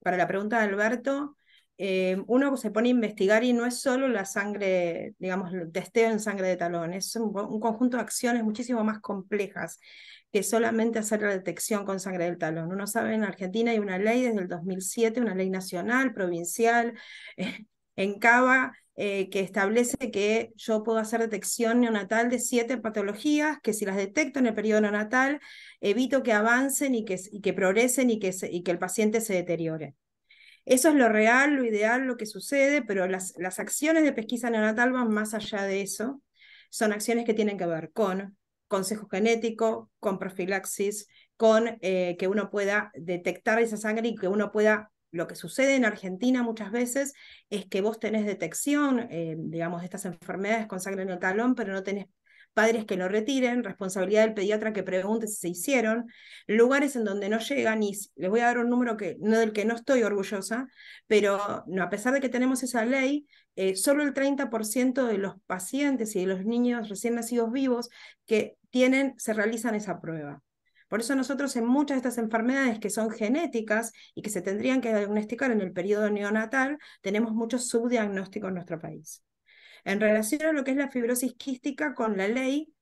para la pregunta de Alberto, eh, uno se pone a investigar y no es solo la sangre, digamos, el testeo en sangre de talón, es un, conjunto de acciones muchísimo más complejas que solamente hacer la detección con sangre del talón. Uno sabe, en Argentina hay una ley desde el 2007, una ley nacional, provincial, en Cava eh, que establece que yo puedo hacer detección neonatal de siete patologías, que si las detecto en el periodo neonatal, evito que avancen y que, que progresen y que, y que el paciente se deteriore. Eso es lo real, lo ideal, lo que sucede, pero las, acciones de pesquisa neonatal van más allá de eso. Son acciones que tienen que ver con consejo genético, con profilaxis, con eh, que uno pueda detectar esa sangre y que uno pueda lo que sucede en Argentina muchas veces es que vos tenés detección, eh, digamos, de estas enfermedades con sangre en el talón, pero no tenés padres que lo retiren, responsabilidad del pediatra que pregunte si se hicieron, lugares en donde no llegan, y les voy a dar un número que, no, del que no estoy orgullosa, pero no, a pesar de que tenemos esa ley, eh, solo el 30% de los pacientes y de los niños recién nacidos vivos que tienen, se realizan esa prueba. Por eso nosotros en muchas de estas enfermedades que son genéticas y que se tendrían que diagnosticar en el periodo neonatal, tenemos muchos subdiagnósticos en nuestro país. En relación a lo que es la fibrosis quística con la ley,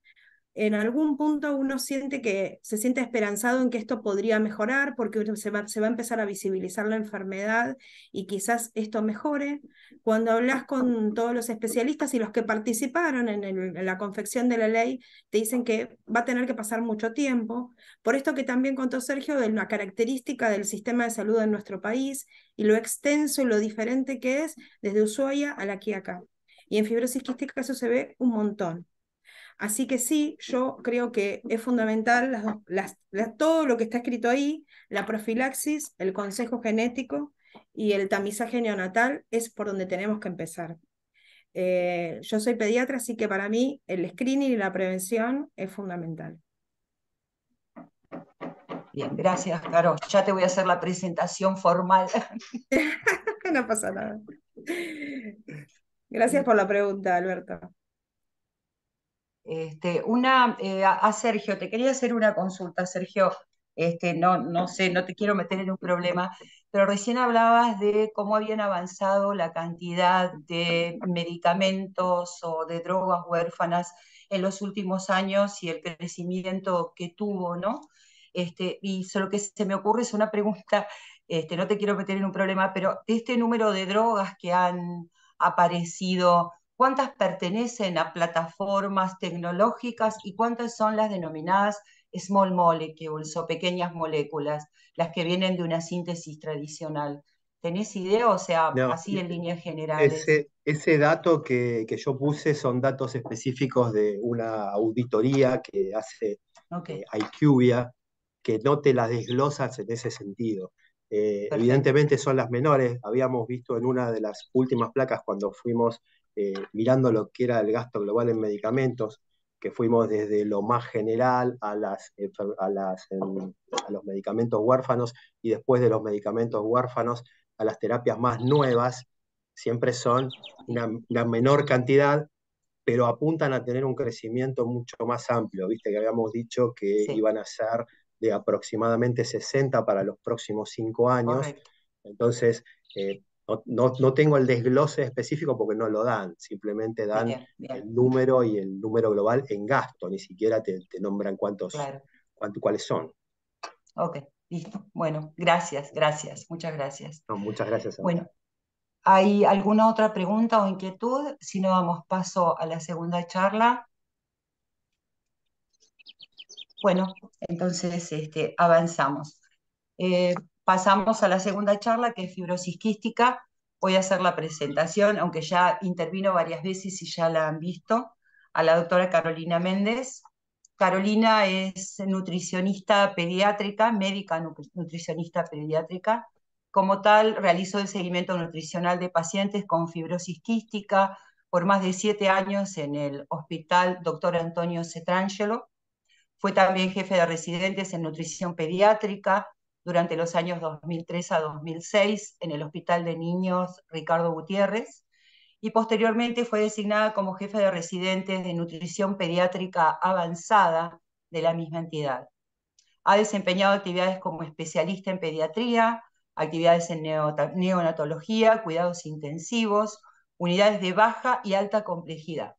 en algún punto uno siente que se siente esperanzado en que esto podría mejorar porque se va, a empezar a visibilizar la enfermedad y quizás esto mejore. Cuando hablas con todos los especialistas y los que participaron en, la confección de la ley, te dicen que va a tener que pasar mucho tiempo. Por esto que también contó Sergio de la característica del sistema de salud en nuestro país y lo extenso y lo diferente que es desde Ushuaia a la acá. Y en fibrosis quística eso se ve un montón. Así que sí, yo creo que es fundamental todo lo que está escrito ahí, la profilaxis, el consejo genético y el tamizaje neonatal es por donde tenemos que empezar. Eh, yo soy pediatra, así que para mí el screening y la prevención es fundamental. Bien, gracias, Caro. Ya te voy a hacer la presentación formal. no pasa nada. Gracias por la pregunta, Alberto. Este, una, eh, a Sergio, te quería hacer una consulta, Sergio. Este, no, no sé, no te quiero meter en un problema, pero recién hablabas de cómo habían avanzado la cantidad de medicamentos o de drogas huérfanas en los últimos años y el crecimiento que tuvo, ¿no? Este, y solo que se me ocurre es una pregunta, este, no te quiero meter en un problema, pero de este número de drogas que han aparecido, cuántas pertenecen a plataformas tecnológicas y cuántas son las denominadas small molecules o pequeñas moléculas, las que vienen de una síntesis tradicional. ¿Tenés idea? O sea, así en líneas generales. Ese, dato que, yo puse son datos específicos de una auditoría que hace okay. Eh, que no te las desglosas en ese sentido. Eh, evidentemente son las menores. Habíamos visto en una de las últimas placas cuando fuimos eh, mirando lo que era el gasto global en medicamentos, que fuimos desde lo más general em, a, los medicamentos huérfanos y después de los medicamentos huérfanos a las terapias más nuevas, siempre son una, menor cantidad, pero apuntan a tener un crecimiento mucho más amplio. Viste que habíamos dicho que iban a ser de aproximadamente 60 para los próximos cinco años. Entonces, eh, no, tengo el desglose específico porque no lo dan, simplemente dan el número y el número global en gasto, ni siquiera te, nombran cuántos, cuáles son. Ok, listo. Bueno, gracias, gracias, muchas gracias. muchas gracias. bueno, ¿hay alguna otra pregunta o inquietud? Si no, damos paso a la segunda charla. Bueno, entonces este, avanzamos. Eh, pasamos a la segunda charla, que es fibrosis Voy a hacer la presentación, aunque ya intervino varias veces y ya la han visto, a la doctora Carolina Méndez. Carolina es nutricionista pediátrica, médica nutricionista pediátrica. Como tal, realizó el seguimiento nutricional de pacientes con fibrosis quística por más de siete años en el Hospital Dr. Antonio Cetrangelo. Fue también jefe de residentes en nutrición pediátrica, durante los años 2003 a 2006 en el Hospital de Niños Ricardo Gutiérrez y posteriormente fue designada como jefe de residentes de nutrición pediátrica avanzada de la misma entidad. Ha desempeñado actividades como especialista en pediatría, actividades en neonatología, cuidados intensivos, unidades de baja y alta complejidad.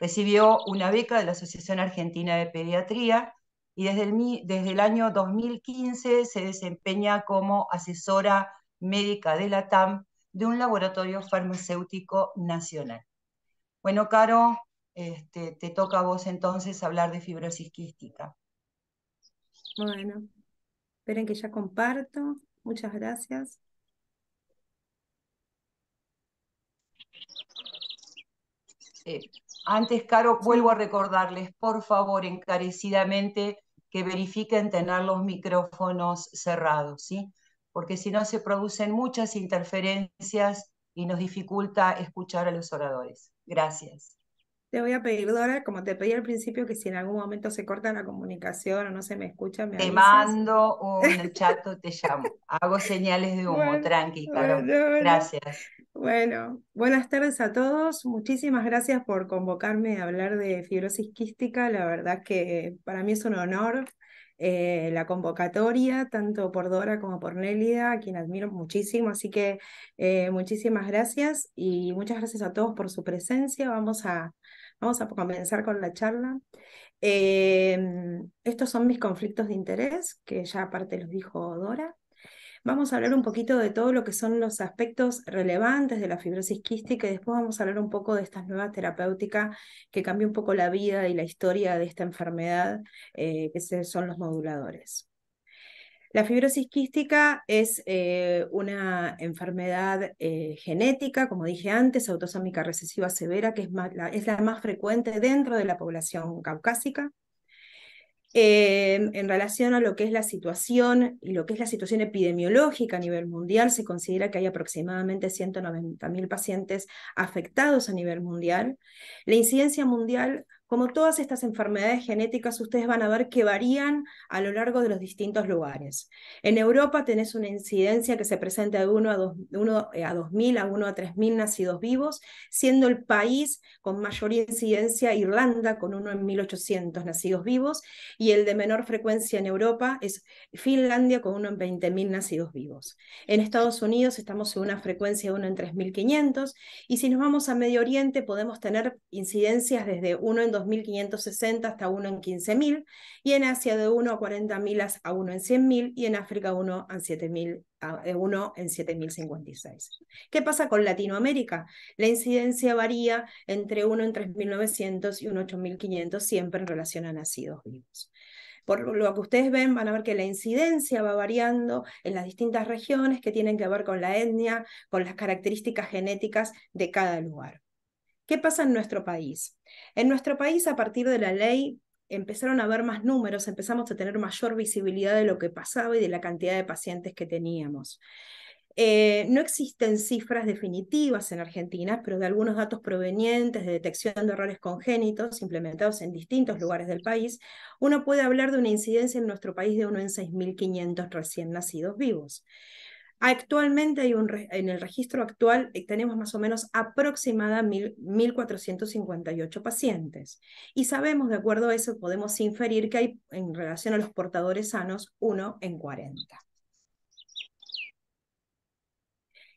Recibió una beca de la Asociación Argentina de Pediatría y desde el, desde el año 2015 se desempeña como asesora médica de la TAM de un laboratorio farmacéutico nacional. Bueno, Caro, este, te toca a vos entonces hablar de fibrosis quística. Bueno, esperen que ya comparto. Muchas gracias. Eh, antes, Caro, vuelvo a recordarles, por favor, encarecidamente, que verifiquen tener los micrófonos cerrados, ¿sí? Porque si no se producen muchas interferencias y nos dificulta escuchar a los oradores. Gracias. Te voy a pedir, Dora, como te pedí al principio, que si en algún momento se corta la comunicación o no se me escucha, me Te mando un chat o te llamo. Hago señales de humo, tranqui, Gracias. Bueno, buenas tardes a todos. Muchísimas gracias por convocarme a hablar de fibrosis quística. La verdad que para mí es un honor eh, la convocatoria, tanto por Dora como por Nélida, a quien admiro muchísimo. Así que eh, muchísimas gracias y muchas gracias a todos por su presencia. Vamos a Vamos a comenzar con la charla. Em, estos son mis conflictos de interés, que ya aparte los dijo Dora. Vamos a hablar un poquito de todo lo que son los aspectos relevantes de la fibrosis quística y después vamos a hablar un poco de estas nuevas terapéuticas que cambian un poco la vida y la historia de esta enfermedad, eh, que son los moduladores. La fibrosis quística es eh, una enfermedad eh, genética, como dije antes, autosómica recesiva severa, que es, la, más frecuente dentro de la población caucásica. Eh, en relación a lo que es la situación y lo que es la situación epidemiológica a nivel mundial, se considera que hay aproximadamente 190.000 pacientes afectados a nivel mundial. La incidencia mundial como todas estas enfermedades genéticas, ustedes van a ver que varían a lo largo de los distintos lugares. En Europa tenés una incidencia que se presenta de 1 a, eh, a 2.000 a 1 a 3.000 nacidos vivos, siendo el país con mayor incidencia Irlanda, con 1 en 1.800 nacidos vivos, y el de menor frecuencia en Europa es Finlandia, con 1 en 20.000 nacidos vivos. En Estados Unidos estamos en una frecuencia de 1 en 3.500, y si nos vamos a Medio Oriente podemos tener incidencias desde 1 en dos 2.560 hasta 1 en 15.000, y en Asia de 1 a 40.000 a 1 en 100.000, y en África 1 eh, en 7.000 de 1 en 7.056. ¿Qué pasa con Latinoamérica? La incidencia varía entre 1 en 3.900 y 1 en 8.500 siempre en relación a nacidos vivos. Por lo que ustedes ven, van a ver que la incidencia va variando en las distintas regiones que tienen que ver con la etnia, con las características genéticas de cada lugar. ¿Qué pasa en nuestro país? En nuestro país, a partir de la ley, empezaron a haber más números, empezamos a tener mayor visibilidad de lo que pasaba y de la cantidad de pacientes que teníamos. Eh, no existen cifras definitivas en Argentina, pero de algunos datos provenientes de detección de errores congénitos implementados en distintos lugares del país, uno puede hablar de una incidencia en nuestro país de uno en 6.500 recién nacidos vivos. Actualmente en el registro actual eh, tenemos más o menos aproximadamente 1.458 pacientes y sabemos, de acuerdo a eso, podemos inferir que hay en relación a los portadores sanos, uno en 40.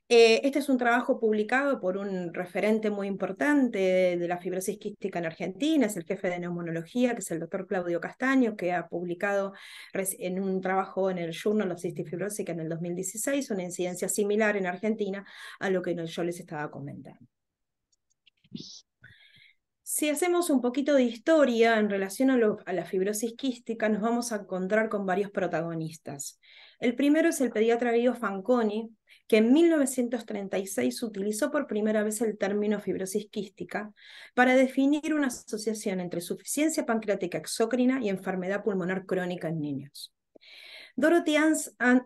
Eh, este es un trabajo publicado por un referente muy importante de, la fibrosis quística en Argentina, es el jefe de neumonología, que es el doctor Claudio Castaño, que ha publicado en un trabajo en el Journal of Cystic Fibrosis en el 2016 una incidencia similar en Argentina a lo que yo les estaba comentando. Si hacemos un poquito de historia en relación a, la fibrosis quística, nos vamos a encontrar con varios protagonistas. El primero es el pediatra Guido Fanconi, que en 1936 utilizó por primera vez el término fibrosis quística para definir una asociación entre suficiencia pancreática exócrina y enfermedad pulmonar crónica en niños. Dorothy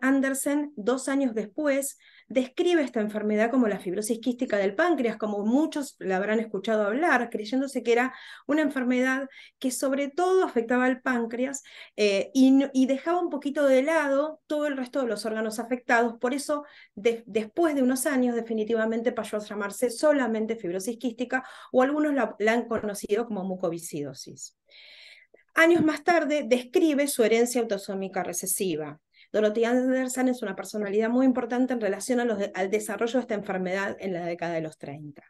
Anderson, dos años después, describe esta enfermedad como la fibrosis quística del páncreas, como muchos la habrán escuchado hablar, creyéndose que era una enfermedad que sobre todo afectaba al páncreas eh, y, dejaba un poquito de lado todo el resto de los órganos afectados. Por eso, después de unos años, definitivamente pasó a llamarse solamente fibrosis quística o algunos la, la han conocido como mucoviscidosis. Años más tarde, describe su herencia autosómica recesiva Dorothy Anderson es una personalidad muy importante en relación al desarrollo de esta enfermedad en la década de los 30.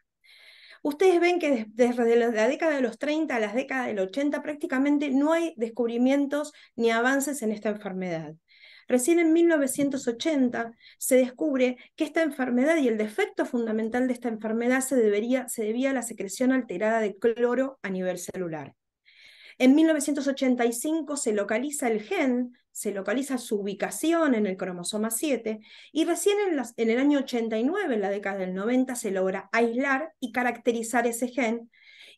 Ustedes ven que desde la década de los 30 a la década del 80 prácticamente no hay descubrimientos ni avances en esta enfermedad. Recién en 1980 se descubre que esta enfermedad y el defecto fundamental de esta enfermedad se, debería, se debía a la secreción alterada de cloro a nivel celular. En 1985 se localiza el gen se localiza su ubicación en el cromosoma 7 y recién en, el año 89, en la década del 90, se logra aislar y caracterizar ese gen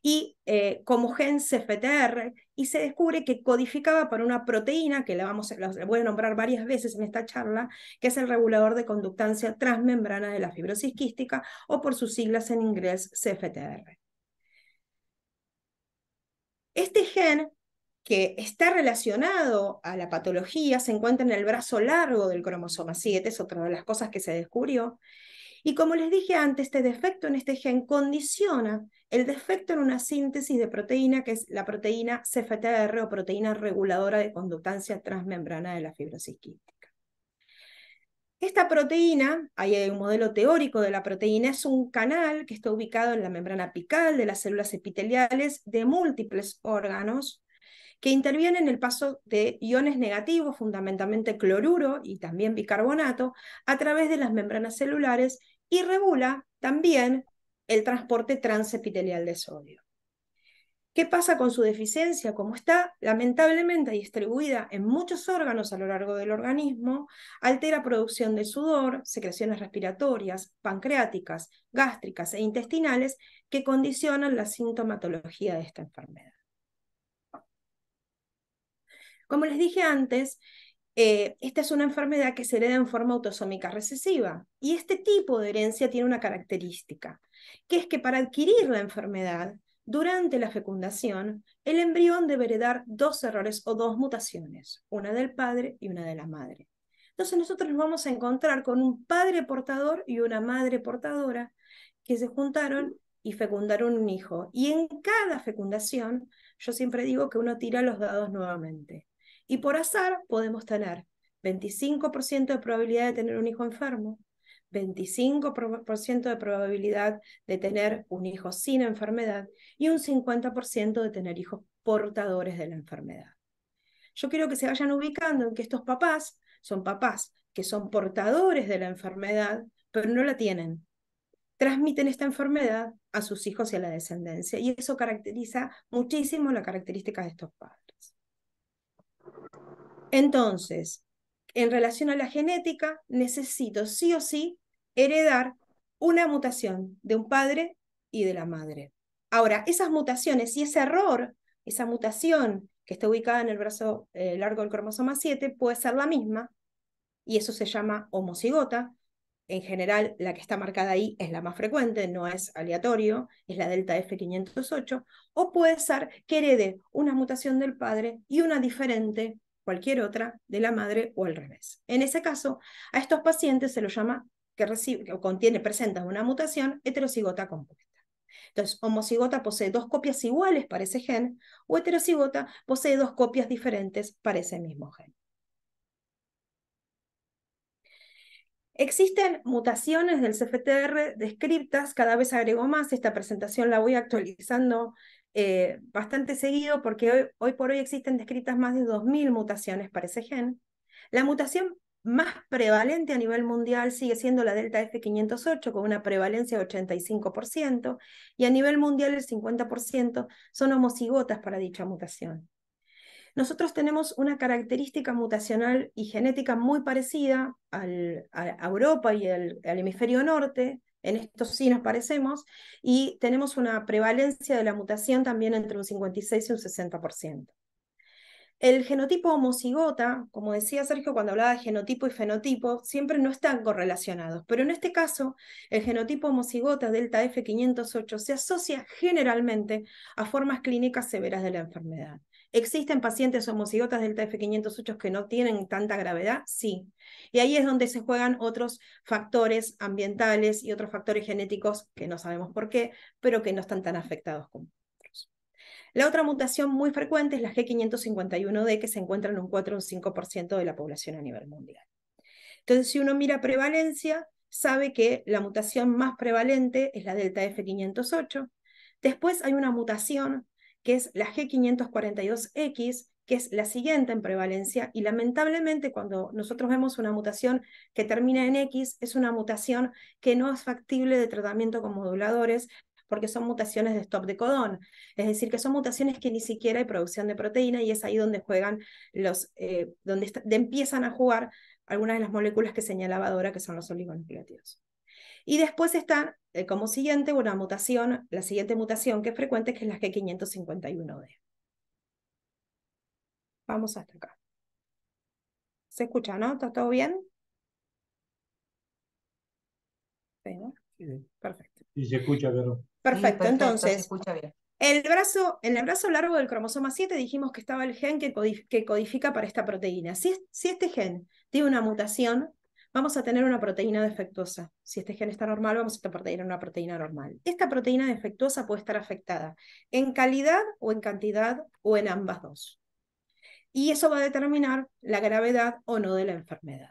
y eh, como gen CFTR y se descubre que codificaba para una proteína que la, vamos, voy a nombrar varias veces en esta charla, que es el regulador de conductancia transmembrana de la fibrosis quística o por sus siglas en inglés CFTR. Este gen que está relacionado a la patología se encuentra en el brazo largo del cromosoma 7, es otra de las cosas que se descubrió. Y como les dije antes, este defecto en este gen condiciona el defecto en una síntesis de proteína, que es la proteína CFTR o proteína reguladora de conductancia transmembrana de la fibrosis quística. Esta proteína, hay un modelo teórico de la proteína, es un canal que está ubicado en la membrana apical de las células epiteliales de múltiples órganos que interviene en el paso de iones negativos, fundamentalmente cloruro y también bicarbonato, a través de las membranas celulares y regula también el transporte transepitelial de sodio. ¿Qué pasa con su deficiencia? Como está lamentablemente distribuida en muchos órganos a lo largo del organismo, altera producción de sudor, secreciones respiratorias, pancreáticas, gástricas e intestinales que condicionan la sintomatología de esta enfermedad. Como les dije antes, eh, esta es una enfermedad que se hereda en forma autosómica recesiva. Y este tipo de herencia tiene una característica, que es que para adquirir la enfermedad, durante la fecundación, el embrión debe heredar dos errores o dos mutaciones, una del padre y una de la madre. Entonces nosotros nos vamos a encontrar con un padre portador y una madre portadora que se juntaron y fecundaron un hijo. Y en cada fecundación, yo siempre digo que uno tira los dados nuevamente. Y por azar podemos tener 25% de probabilidad de tener un hijo enfermo, 25% de probabilidad de tener un hijo sin enfermedad y un 50% de tener hijos portadores de la enfermedad. Yo quiero que se vayan ubicando en que estos papás son papás que son portadores de la enfermedad, pero no la tienen. Transmiten esta enfermedad a sus hijos y a la descendencia y eso caracteriza muchísimo la característica de estos padres. Entonces, en relación a la genética, necesito sí o sí heredar una mutación de un padre y de la madre. Ahora, esas mutaciones y ese error, esa mutación que está ubicada en el brazo eh, largo del cromosoma 7, puede ser la misma, y eso se llama homocigota, en general la que está marcada ahí es la más frecuente, no es aleatorio, es la delta F508, o puede ser que herede una mutación del padre y una diferente, cualquier otra, de la madre o al revés. En ese caso, a estos pacientes se lo llama que recibe, o contiene, presenta una mutación heterocigota compuesta. Entonces, homocigota posee dos copias iguales para ese gen, o heterocigota posee dos copias diferentes para ese mismo gen. Existen mutaciones del CFTR descriptas, cada vez agrego más, esta presentación la voy actualizando eh, bastante seguido porque hoy, hoy, por hoy existen descritas más de 2.000 mutaciones para ese gen. La mutación más prevalente a nivel mundial sigue siendo la delta F508 con una prevalencia de 85% y a nivel mundial el 50% son homocigotas para dicha mutación. Nosotros tenemos una característica mutacional y genética muy parecida a, Europa y al hemisferio norte, en esto sí nos parecemos, y tenemos una prevalencia de la mutación también entre un 56 y un 60%. El genotipo homocigota, como decía Sergio cuando hablaba de genotipo y fenotipo, siempre no están correlacionados, pero en este caso, el genotipo homocigota delta F508 se asocia generalmente a formas clínicas severas de la enfermedad. ¿Existen pacientes homocigotas delta f 508 que no tienen tanta gravedad? Sí. Y ahí es donde se juegan otros factores ambientales y otros factores genéticos que no sabemos por qué, pero que no están tan afectados como otros. La otra mutación muy frecuente es la G551D, que se encuentra en un 4 o un 5% de la población a nivel mundial. Entonces, si uno mira prevalencia, sabe que la mutación más prevalente es la delta F508. Después hay una mutación que es la G542X, que es la siguiente en prevalencia, y lamentablemente cuando nosotros vemos una mutación que termina en X, es una mutación que no es factible de tratamiento con moduladores porque son mutaciones de stop de codón, es decir, que son mutaciones que ni siquiera hay producción de proteína y es ahí donde juegan los, eh, donde empiezan a jugar algunas de las moléculas que señalaba Dora, que son los oligonucleótidos. Y después está eh, como siguiente una mutación, la siguiente mutación que es frecuente, que es la G551D. Vamos hasta acá. ¿Se escucha, no? ¿Está todo bien? Sí, sí. Perfecto. Y se escucha, pero... Perfecto, entonces... escucha bien. El brazo, en el brazo largo del cromosoma 7 dijimos que estaba el gen que, codifica para esta proteína. Si, si, este gen tiene una mutación, vamos a tener una proteína defectuosa. Si este gen está normal, vamos a tener una proteína normal. Esta proteína defectuosa puede estar afectada en calidad o en cantidad o en ambas dos. Y eso va a determinar la gravedad o no de la enfermedad.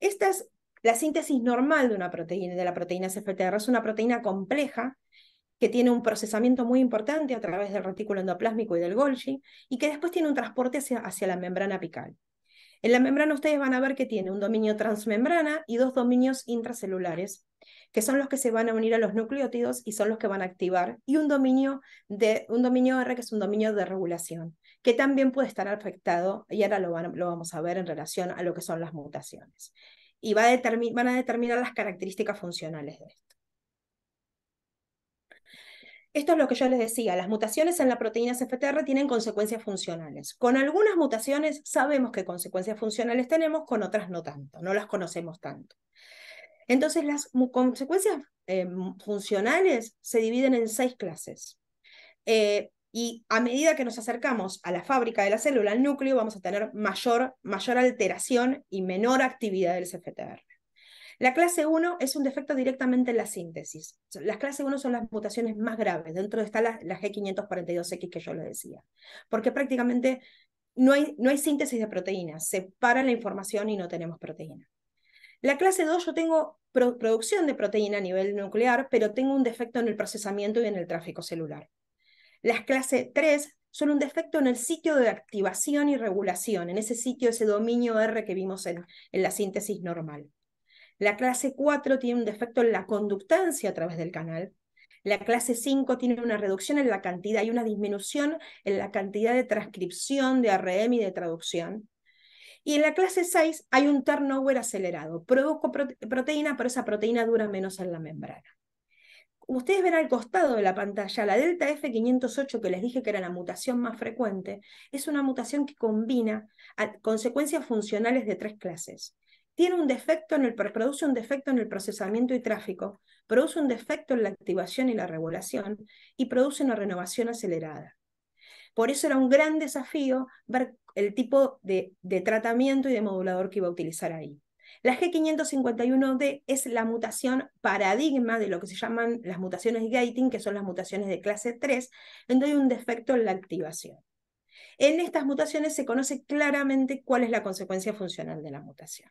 Esta es la síntesis normal de una proteína, de la proteína CFTR. Es una proteína compleja que tiene un procesamiento muy importante a través del retículo endoplásmico y del Golgi, y que después tiene un transporte hacia, hacia la membrana apical. En la membrana ustedes van a ver que tiene un dominio transmembrana y dos dominios intracelulares, que son los que se van a unir a los nucleótidos y son los que van a activar, y un dominio, de, un dominio R, que es un dominio de regulación, que también puede estar afectado, y ahora lo, lo vamos a ver en relación a lo que son las mutaciones. Y va a van a determinar las características funcionales de esto. Esto es lo que yo les decía, las mutaciones en la proteína CFTR tienen consecuencias funcionales. Con algunas mutaciones sabemos qué consecuencias funcionales tenemos, con otras no tanto, no las conocemos tanto. Entonces, las consecuencias eh, funcionales se dividen en seis clases. Eh, y a medida que nos acercamos a la fábrica de la célula, al núcleo, vamos a tener mayor, mayor alteración y menor actividad del CFTR. La clase 1 es un defecto directamente en la síntesis. Las clase 1 son las mutaciones más graves, dentro está la la G542X e, que yo le decía, porque prácticamente no hay, síntesis de proteínas, se para la información y no tenemos proteína. La clase 2 yo tengo producción de proteína a nivel nuclear, pero tengo un defecto en el procesamiento y en el tráfico celular. Las clase 3 son un defecto en el sitio de activación y regulación, en ese sitio, ese dominio R que vimos en la síntesis normal. La clase 4 tiene un defecto en la conductancia a través del canal. La clase 5 tiene una reducción en la cantidad y una disminución en la cantidad de transcripción, de ARM y de traducción. Y en la clase 6 hay un turnover acelerado. Produzco proteína, pero esa proteína dura menos en la membrana. Ustedes ven al costado de la pantalla, la delta F508 que les dije que era la mutación más frecuente, es una mutación que combina consecuencias funcionales de tres clases un defecto produce un defecto en el procesamiento y tráfico, produce un defecto en la activación y la regulación y produce una renovación acelerada. Por eso era un gran desafío ver el tipo de, de tratamiento y de modulador que iba a utilizar ahí. La G551D es la mutación paradigma de lo que se llaman las mutaciones gating, que son las mutaciones de clase 3, donde hay un defecto en la activación. En estas mutaciones se conoce claramente cuál es la consecuencia funcional de la mutación.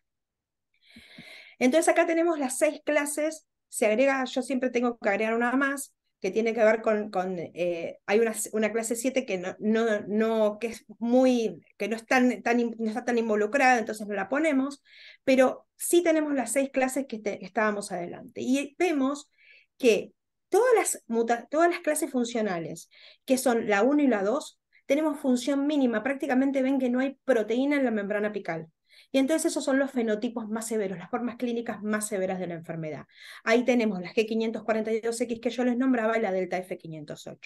Entonces acá tenemos las seis clases, se agrega, yo siempre tengo que agregar una más, que tiene que ver con, eh, hay una, clase 7 que no, que es muy, que no, tan, está tan involucrada, entonces no la ponemos, pero sí tenemos las seis clases que, estábamos adelante. Y vemos que todas las, todas las clases funcionales, que son la 1 y la 2, tenemos función mínima, prácticamente ven que no hay proteína en la membrana apical. Y entonces esos son los fenotipos más severos, las formas clínicas más severas de la enfermedad. Ahí tenemos las G542X que yo les nombraba y la delta F508.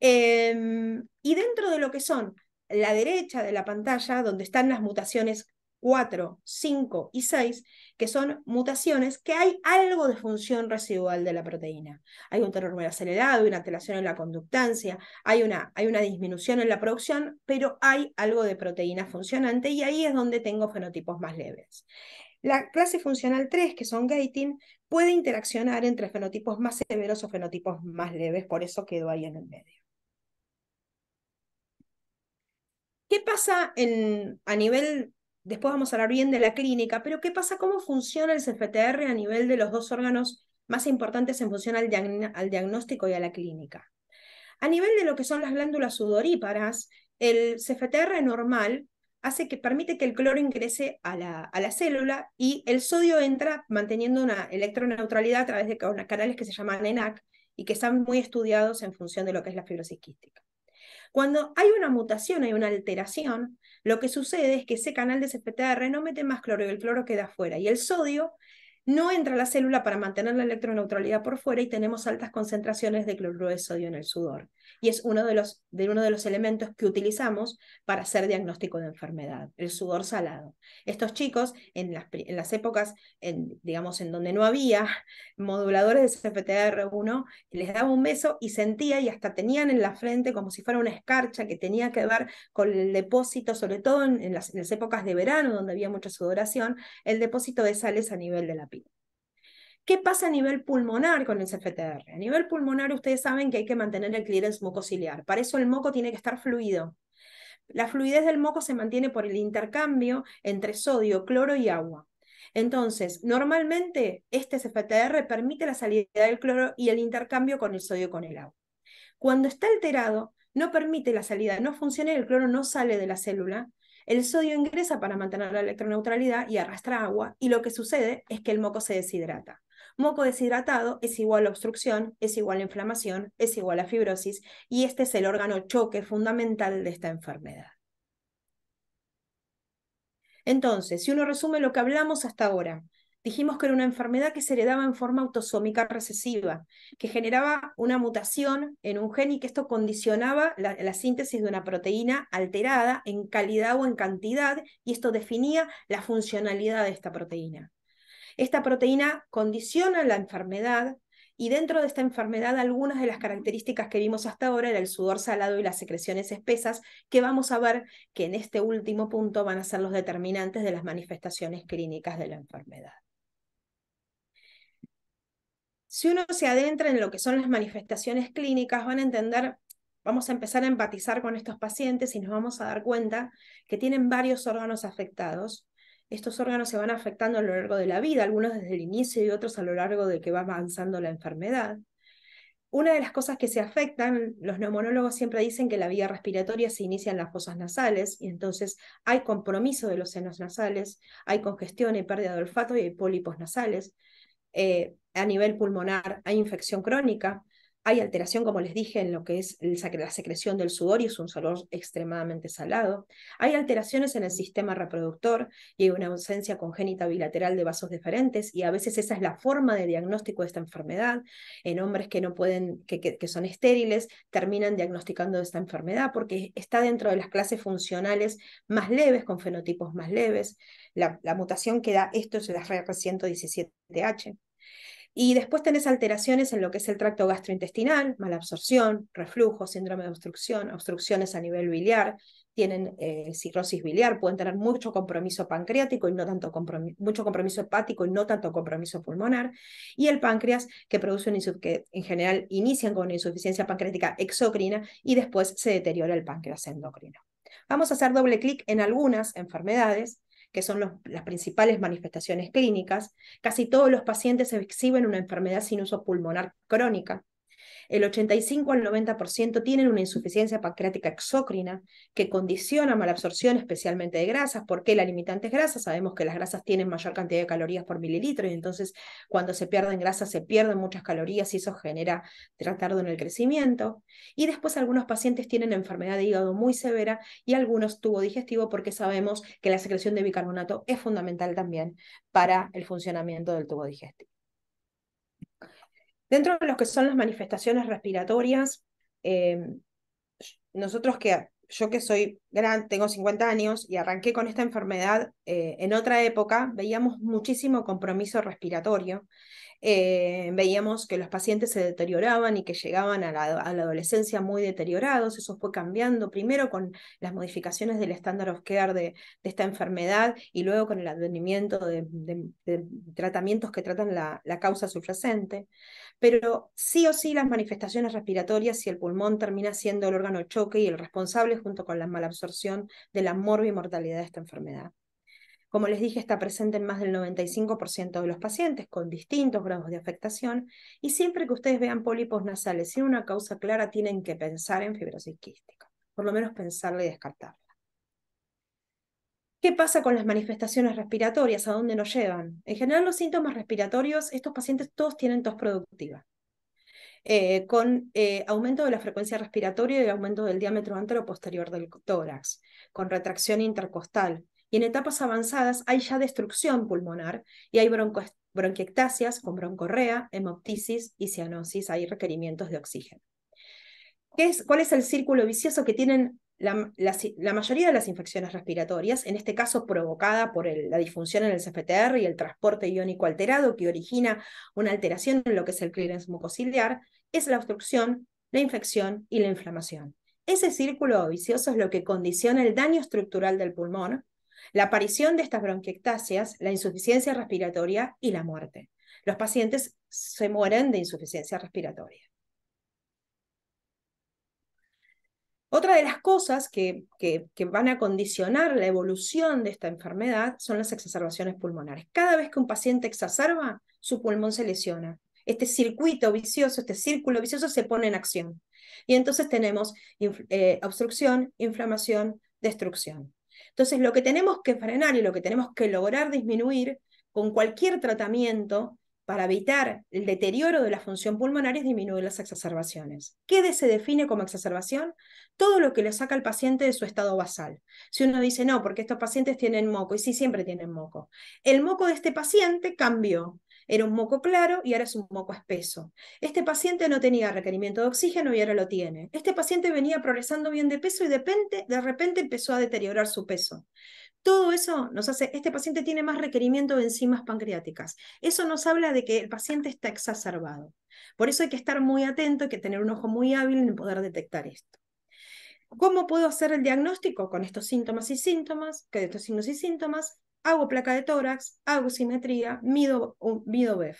Em, y dentro de lo que son la derecha de la pantalla, donde están las mutaciones 4, 5 y 6, que son mutaciones que hay algo de función residual de la proteína. Hay un muy acelerado, una alteración en la conductancia, hay una, hay una disminución en la producción, pero hay algo de proteína funcionante y ahí es donde tengo fenotipos más leves. La clase funcional 3, que son gating, puede interaccionar entre fenotipos más severos o fenotipos más leves, por eso quedó ahí en el medio. ¿Qué pasa a nivel Después vamos a hablar bien de la clínica, pero ¿qué pasa? ¿Cómo funciona el CFTR a nivel de los dos órganos más importantes en función al, diagnóstico y a la clínica? A nivel de lo que son las glándulas sudoríparas, el CFTR normal hace que permite que el cloro ingrese a la, célula y el sodio entra manteniendo una electroneutralidad a través de canales que se llaman ENAC y que están muy estudiados en función de lo que es la fibrosis quística. Cuando hay una mutación, hay una alteración, lo que sucede es que ese canal de CPTR no mete más cloro y el cloro queda fuera. Y el sodio no entra la célula para mantener la electroneutralidad por fuera y tenemos altas concentraciones de cloruro de sodio en el sudor. Y es uno de los, de uno de los elementos que utilizamos para hacer diagnóstico de enfermedad, el sudor salado. Estos chicos, en las, en las épocas, en, digamos, en donde no había moduladores de CFTR1, les daba un beso y sentía y hasta tenían en la frente como si fuera una escarcha que tenía que ver con el depósito, sobre todo en, las, en las épocas de verano, donde había mucha sudoración, el depósito de sales a nivel de la ¿Qué pasa a nivel pulmonar con el CFTR? A nivel pulmonar ustedes saben que hay que mantener el clearance mucociliar. Para eso el moco tiene que estar fluido. La fluidez del moco se mantiene por el intercambio entre sodio, cloro y agua. Entonces, normalmente este CFTR permite la salida del cloro y el intercambio con el sodio con el agua. Cuando está alterado, no permite la salida, no funciona, y el cloro no sale de la célula, el sodio ingresa para mantener la electroneutralidad y arrastra agua, y lo que sucede es que el moco se deshidrata. Moco deshidratado es igual a obstrucción, es igual a inflamación, es igual a fibrosis y este es el órgano choque fundamental de esta enfermedad. Entonces, si uno resume lo que hablamos hasta ahora, dijimos que era una enfermedad que se heredaba en forma autosómica recesiva, que generaba una mutación en un gen y que esto condicionaba la, la, síntesis de una proteína alterada en calidad o en cantidad, y esto definía la funcionalidad de esta proteína. Esta proteína condiciona la enfermedad y dentro de esta enfermedad algunas de las características que vimos hasta ahora eran el sudor salado y las secreciones espesas, que vamos a ver que en este último punto van a ser los determinantes de las manifestaciones clínicas de la enfermedad. Si uno se adentra en lo que son las manifestaciones clínicas, van a entender, vamos a empezar a empatizar con estos pacientes y nos vamos a dar cuenta que tienen varios órganos afectados estos órganos se van afectando a lo largo de la vida, algunos desde el inicio y otros a lo largo de que va avanzando la enfermedad. Una de las cosas que se afectan, los neumonólogos siempre dicen que la vía respiratoria se inicia en las fosas nasales y entonces hay compromiso de los senos nasales, hay congestión, y pérdida de olfato y hay pólipos nasales. Eh, a nivel pulmonar hay infección crónica, hay alteración, como les dije, en lo que es la secreción del sudor y es un sudor extremadamente salado. Hay alteraciones en el sistema reproductor y hay una ausencia congénita bilateral de vasos deferentes y a veces esa es la forma de diagnóstico de esta enfermedad. En hombres que no pueden, que, son estériles, terminan diagnosticando esta enfermedad porque está dentro de las clases funcionales más leves, con fenotipos más leves. La, mutación que da esto es la r 117 h y después tenés alteraciones en lo que es el tracto gastrointestinal, malabsorción, reflujo, síndrome de obstrucción, obstrucciones a nivel biliar, tienen eh, cirrosis biliar, pueden tener mucho compromiso pancreático y no tanto mucho compromiso hepático y no tanto compromiso pulmonar, y el páncreas que produce que en general inician con insuficiencia pancreática exocrina y después se deteriora el páncreas endocrino. Vamos a hacer doble clic en algunas enfermedades que son las principales manifestaciones clínicas, casi todos los pacientes exhiben una enfermedad sin uso pulmonar crónica, el 85 al 90% tienen una insuficiencia pancreática exócrina que condiciona mala absorción, especialmente de grasas. ¿Por qué la limitante es grasa? Sabemos que las grasas tienen mayor cantidad de calorías por mililitro y entonces cuando se pierden grasas se pierden muchas calorías y eso genera tratardo en el crecimiento. Y después algunos pacientes tienen enfermedad de hígado muy severa y algunos tubo digestivo porque sabemos que la secreción de bicarbonato es fundamental también para el funcionamiento del tubo digestivo. Dentro de lo que son las manifestaciones respiratorias, eh, nosotros que yo que soy gran, tengo 50 años y arranqué con esta enfermedad eh, en otra época, veíamos muchísimo compromiso respiratorio. Eh, veíamos que los pacientes se deterioraban y que llegaban a la, adolescencia muy deteriorados, eso fue cambiando primero con las modificaciones del estándar of care de, esta enfermedad y luego con el advenimiento de, tratamientos que tratan la, causa subyacente, pero sí o sí las manifestaciones respiratorias y el pulmón termina siendo el órgano choque y el responsable junto con la malabsorción de la mortalidad de esta enfermedad. Como les dije, está presente en más del 95% de los pacientes con distintos grados de afectación y siempre que ustedes vean pólipos nasales sin una causa clara tienen que pensar en fibrosis quística, por lo menos pensarla y descartarla. ¿Qué pasa con las manifestaciones respiratorias? ¿A dónde nos llevan? En general, los síntomas respiratorios, estos pacientes todos tienen tos productiva. Eh, con eh, aumento de la frecuencia respiratoria y aumento del diámetro antero posterior del tórax, con retracción intercostal, y en etapas avanzadas hay ya destrucción pulmonar y hay bronquiectasias con broncorrea, hemoptisis y cianosis, hay requerimientos de oxígeno. ¿Qué es, ¿Cuál es el círculo vicioso que tienen la, mayoría de las infecciones respiratorias, en este caso provocada por la disfunción en el CFTR y el transporte iónico alterado que origina una alteración en lo que es el clearance mucociliar, es la obstrucción, la infección y la inflamación. Ese círculo vicioso es lo que condiciona el daño estructural del pulmón la aparición de estas bronquiectasias, la insuficiencia respiratoria y la muerte. Los pacientes se mueren de insuficiencia respiratoria. Otra de las cosas que, van a condicionar la evolución de esta enfermedad son las exacerbaciones pulmonares. Cada vez que un paciente exacerba, su pulmón se lesiona. Este circuito vicioso, este círculo vicioso se pone en acción. Y entonces tenemos eh, obstrucción, inflamación, destrucción. Entonces, lo que tenemos que frenar y lo que tenemos que lograr disminuir con cualquier tratamiento para evitar el deterioro de la función pulmonar es disminuir las exacerbaciones. ¿Qué se define como exacerbación? Todo lo que le saca al paciente de su estado basal. Si uno dice, no, porque estos pacientes tienen moco, y sí, siempre tienen moco. El moco de este paciente cambió. Era un moco claro y ahora es un moco espeso. Este paciente no tenía requerimiento de oxígeno y ahora lo tiene. Este paciente venía progresando bien de peso y de repente, de repente empezó a deteriorar su peso. Todo eso nos hace, este paciente tiene más requerimiento de enzimas pancreáticas. Eso nos habla de que el paciente está exacerbado. Por eso hay que estar muy atento, hay que tener un ojo muy hábil en poder detectar esto. ¿Cómo puedo hacer el diagnóstico con estos síntomas y síntomas, con estos signos y síntomas? hago placa de tórax, hago simetría, mido, BEF.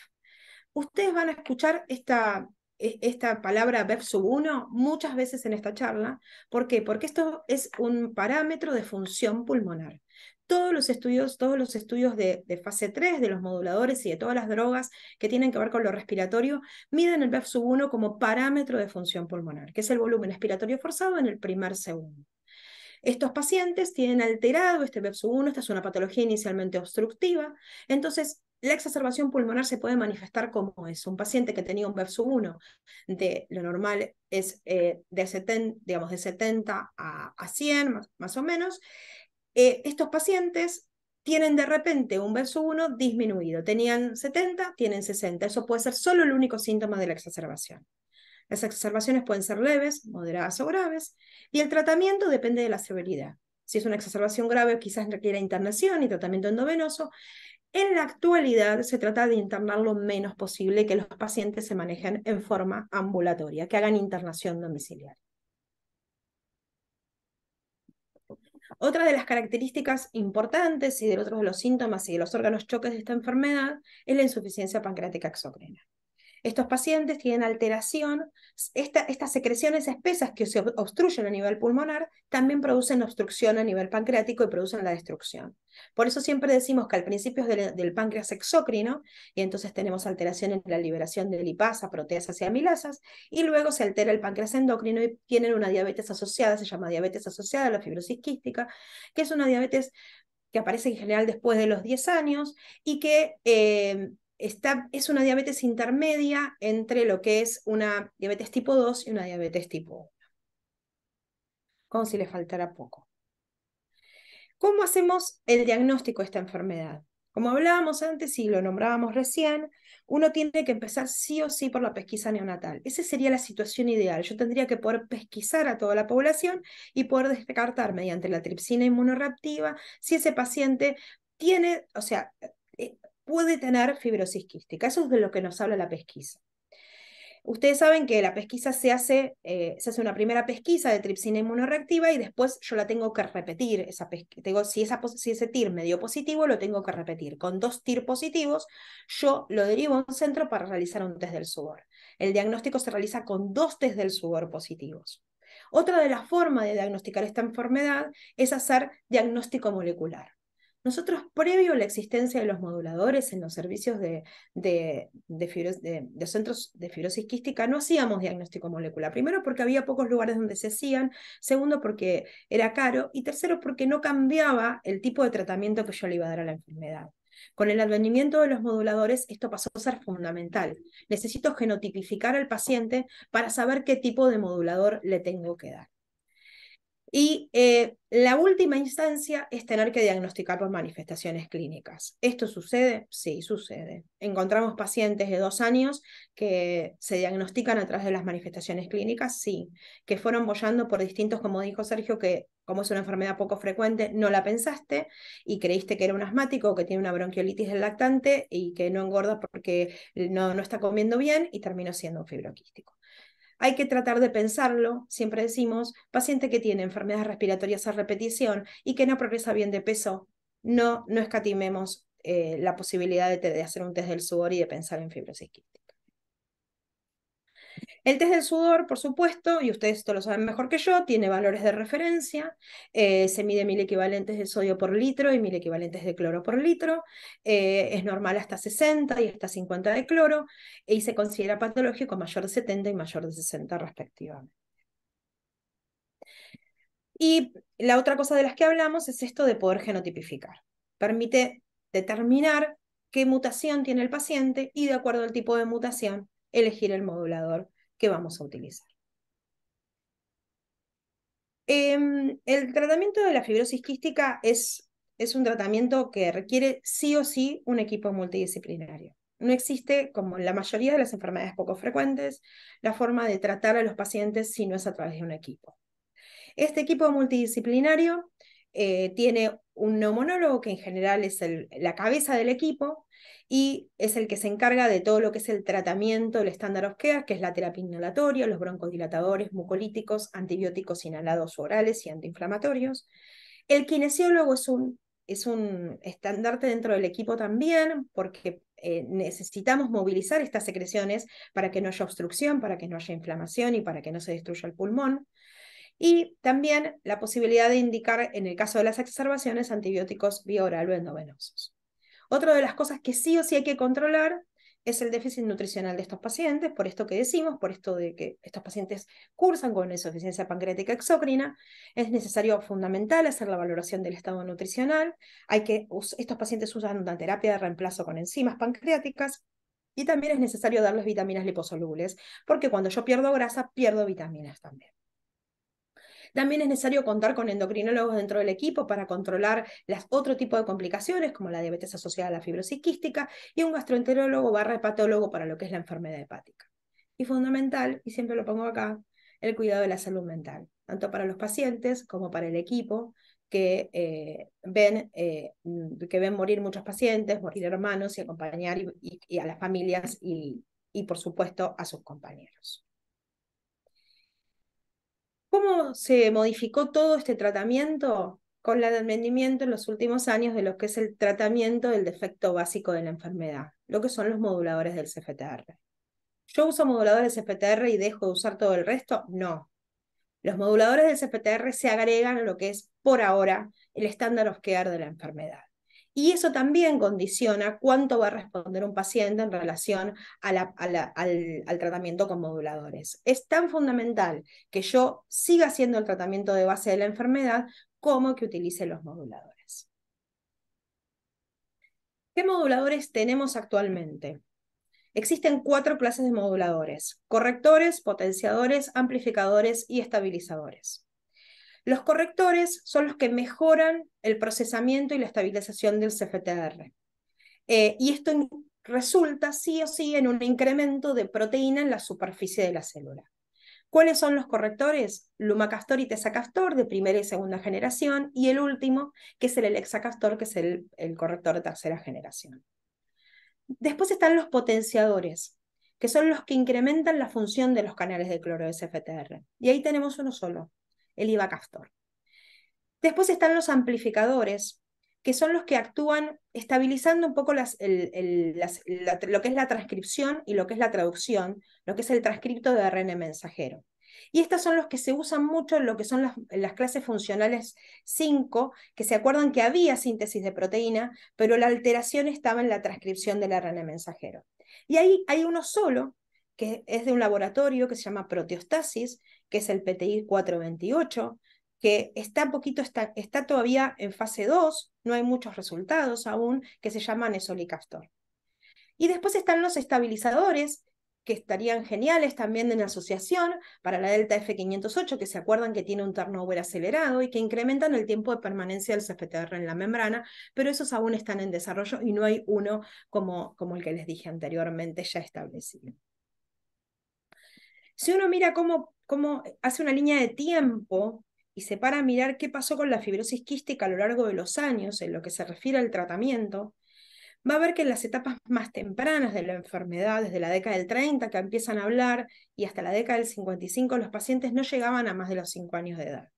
Ustedes van a escuchar esta, e, palabra BEF sub 1 muchas veces en esta charla. ¿Por qué? Porque esto es un parámetro de función pulmonar. Todos los estudios, todos los estudios de, fase 3 de los moduladores y de todas las drogas que tienen que ver con lo respiratorio miden el BEF sub 1 como parámetro de función pulmonar, que es el volumen respiratorio forzado en el primer segundo. Estos pacientes tienen alterado este BEPS1, esta es una patología inicialmente obstructiva, entonces la exacerbación pulmonar se puede manifestar como es Un paciente que tenía un BEPS1 de lo normal es eh, de, 70, digamos, de 70 a, 100 más, o menos, eh, estos pacientes tienen de repente un verso 1 disminuido. Tenían 70, tienen 60. Eso puede ser solo el único síntoma de la exacerbación. Las exacerbaciones pueden ser leves, moderadas o graves, y el tratamiento depende de la severidad. Si es una exacerbación grave, quizás requiera internación y tratamiento endovenoso. En la actualidad se trata de internar lo menos posible que los pacientes se manejen en forma ambulatoria, que hagan internación domiciliaria. Otra de las características importantes y de otros de los síntomas y de los órganos choques de esta enfermedad es la insuficiencia pancreática exocrina. Estos pacientes tienen alteración, estas secreciones espesas que se obstruyen a nivel pulmonar también producen obstrucción a nivel pancreático y producen la destrucción. Por eso siempre decimos que al principio es del, páncreas exócrino, y entonces tenemos alteración en la liberación de lipasa, proteasas y amilasas, y luego se altera el páncreas endocrino y tienen una diabetes asociada, se llama diabetes asociada a la fibrosis quística, que es una diabetes que aparece en general después de los 10 años y que eh, es una diabetes intermedia entre lo que es una diabetes tipo 2 y una diabetes tipo 1. Como si le faltara poco. ¿Cómo hacemos el diagnóstico de esta enfermedad? Como hablábamos antes y lo nombrábamos recién, uno tiene que empezar sí o sí por la pesquisa neonatal. Esa sería la situación ideal. Yo tendría que poder pesquisar a toda la población y poder descartar mediante la tripsina inmunorreactiva si ese paciente tiene, o sea, eh, puede tener fibrosis quística. Eso es de lo que nos habla la pesquisa. Ustedes saben que la pesquisa se hace, eh, se hace una primera pesquisa de tripsina inmunoreactiva y después yo la tengo que repetir. Esa si, esa, si ese TIR me dio positivo, lo tengo que repetir. Con dos TIR positivos, yo lo derivo a un centro para realizar un test del sudor. El diagnóstico se realiza con dos test del sudor positivos. Otra de las formas de diagnosticar esta enfermedad es hacer diagnóstico molecular. Nosotros, previo a la existencia de los moduladores en los servicios de, centros de fibrosis quística, no hacíamos diagnóstico molecular. Primero, porque había pocos lugares donde se hacían. Segundo, porque era caro. Y tercero, porque no cambiaba el tipo de tratamiento que yo le iba a dar a la enfermedad. Con el advenimiento de los moduladores, esto pasó a ser fundamental. Necesito genotipificar al paciente para saber qué tipo de modulador le tengo que dar. Y eh, la última instancia es tener que diagnosticar por manifestaciones clínicas. ¿Esto sucede? Sí, sucede. ¿Encontramos pacientes de dos años que se diagnostican a través de las manifestaciones clínicas? Sí. Que fueron bollando por distintos, como dijo Sergio, que como es una enfermedad poco frecuente, no la pensaste y creíste que era un asmático o que tiene una bronquiolitis del lactante y que no engorda porque no, no está comiendo bien y terminó siendo un fibroquístico. Hay que tratar de pensarlo, siempre decimos, paciente que tiene enfermedades respiratorias a repetición y que no progresa bien de peso, no, no escatimemos eh, la posibilidad de, hacer un test del sudor y de pensar en fibrosis el test del sudor, por supuesto, y ustedes esto lo saben mejor que yo, tiene valores de referencia, eh, se mide mil equivalentes de sodio por litro y mil equivalentes de cloro por litro, eh, es normal hasta 60 y hasta 50 de cloro, y se considera patológico mayor de 70 y mayor de 60 respectivamente. Y la otra cosa de las que hablamos es esto de poder genotipificar. Permite determinar qué mutación tiene el paciente y de acuerdo al tipo de mutación elegir el modulador que vamos a utilizar. Em, el tratamiento de la fibrosis quística es, es un tratamiento que requiere sí o sí un equipo multidisciplinario. No existe, como en la mayoría de las enfermedades poco frecuentes, la forma de tratar a los pacientes si no es a través de un equipo. Este equipo multidisciplinario eh, tiene un neumonólogo, que en general es la cabeza del equipo, y es el que se encarga de todo lo que es el tratamiento del estándar of que es la terapia inhalatoria, los broncodilatadores, mucolíticos, antibióticos inhalados orales y antiinflamatorios. El kinesiólogo es un, es estandarte dentro del equipo también, porque eh, necesitamos movilizar estas secreciones para que no haya obstrucción, para que no haya inflamación y para que no se destruya el pulmón. Y también la posibilidad de indicar, en el caso de las exacerbaciones, antibióticos bioral o endovenosos. Otra de las cosas que sí o sí hay que controlar es el déficit nutricional de estos pacientes, por esto que decimos, por esto de que estos pacientes cursan con insuficiencia pancreática exócrina, es necesario fundamental hacer la valoración del estado nutricional, hay que estos pacientes usan una terapia de reemplazo con enzimas pancreáticas y también es necesario darles vitaminas liposolubles, porque cuando yo pierdo grasa, pierdo vitaminas también. También es necesario contar con endocrinólogos dentro del equipo para controlar las otro tipo de complicaciones, como la diabetes asociada a la fibrosis quística, y un gastroenterólogo barra hepatólogo para lo que es la enfermedad hepática. Y fundamental, y siempre lo pongo acá, el cuidado de la salud mental, tanto para los pacientes como para el equipo, que, eh, ven, eh, que ven morir muchos pacientes, morir hermanos y acompañar a las familias y, por supuesto, a sus compañeros. ¿Cómo se modificó todo este tratamiento con el advenimiento en los últimos años de lo que es el tratamiento del defecto básico de la enfermedad, lo que son los moduladores del CFTR? ¿Yo uso moduladores del CFTR y dejo de usar todo el resto? No. Los moduladores del CFTR se agregan a lo que es por ahora el estándar of de la enfermedad. Y eso también condiciona cuánto va a responder un paciente en relación al, tratamiento con moduladores. Es tan fundamental que yo siga haciendo el tratamiento de base de la enfermedad como que utilice los moduladores. ¿Qué moduladores tenemos actualmente? Existen cuatro clases de moduladores, correctores, potenciadores, amplificadores y estabilizadores. Los correctores son los que mejoran el procesamiento y la estabilización del CFTR. Eh, y esto resulta sí o sí en un incremento de proteína en la superficie de la célula. ¿Cuáles son los correctores? Lumacastor y tesacastor de primera y segunda generación, y el último, que es el elexacastor, que es el, corrector de tercera generación. Después están los potenciadores, que son los que incrementan la función de los canales de cloro de CFTR. Y ahí tenemos uno solo, el IVA Después están los amplificadores, que son los que actúan estabilizando un poco lo que es la transcripción y lo que es la traducción, lo que es el transcripto de ARN mensajero. Y estos son los que se usan mucho en lo que son las, clases funcionales 5, que se acuerdan que había síntesis de proteína, pero la alteración estaba en la transcripción del ARN mensajero. Y ahí hay uno solo, que es de un laboratorio que se llama proteostasis, que es el PTI 428, que está poquito, está, está todavía en fase 2, no hay muchos resultados aún, que se llaman Nesolicaftor. Y después están los estabilizadores, que estarían geniales también en asociación para la Delta F508, que se acuerdan que tiene un turnover acelerado y que incrementan el tiempo de permanencia del CFTR en la membrana, pero esos aún están en desarrollo y no hay uno como, como el que les dije anteriormente ya establecido. Si uno mira cómo hace una línea de tiempo y se para a mirar qué pasó con la fibrosis quística a lo largo de los años en lo que se refiere al tratamiento, va a ver que en las etapas más tempranas de la enfermedad, desde la década del 30 que empiezan a hablar y hasta la década del 55, los pacientes no llegaban a más de los 5 años de edad.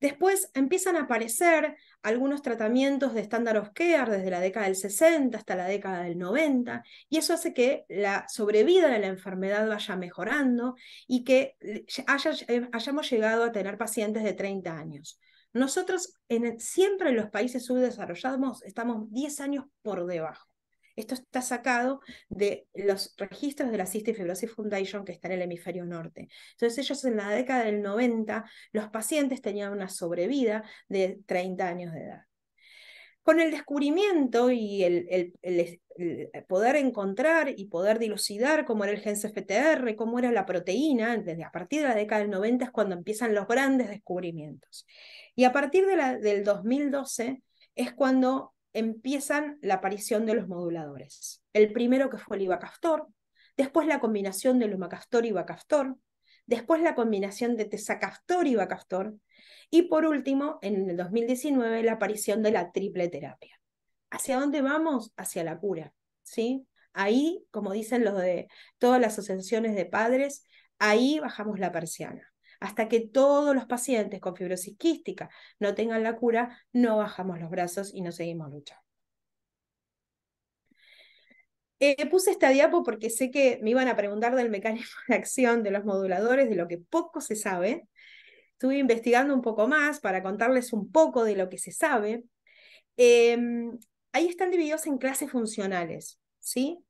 Después empiezan a aparecer algunos tratamientos de estándar of care desde la década del 60 hasta la década del 90, y eso hace que la sobrevida de la enfermedad vaya mejorando y que eh, hayamos llegado a tener pacientes de 30 años. Nosotros en, siempre en los países subdesarrollados estamos 10 años por debajo. Esto está sacado de los registros de la Cystic Fibrosis Foundation que está en el hemisferio norte. Entonces ellos en la década del 90, los pacientes tenían una sobrevida de 30 años de edad. Con el descubrimiento y el, poder encontrar y poder dilucidar cómo era el gen CFTR, cómo era la proteína, desde a partir de la década del 90 es cuando empiezan los grandes descubrimientos. Y a partir del 2012 es cuando empiezan la aparición de los moduladores. El primero que fue el ibacaftor, después la combinación de lumacaftor y bacaftor, después la combinación de tesacaftor y bacaftor, y por último, en el 2019, la aparición de la triple terapia. ¿Hacia dónde vamos? Hacia la cura, ¿sí? Ahí, como dicen los de todas las asociaciones de padres, ahí bajamos la persiana. Hasta que todos los pacientes con fibrosis quística no tengan la cura, no bajamos los brazos y no seguimos luchando. Eh, puse esta diapo porque sé que me iban a preguntar del mecanismo de acción de los moduladores, de lo que poco se sabe. Estuve investigando un poco más para contarles un poco de lo que se sabe. Em, ahí están divididos en clases funcionales, ¿sí?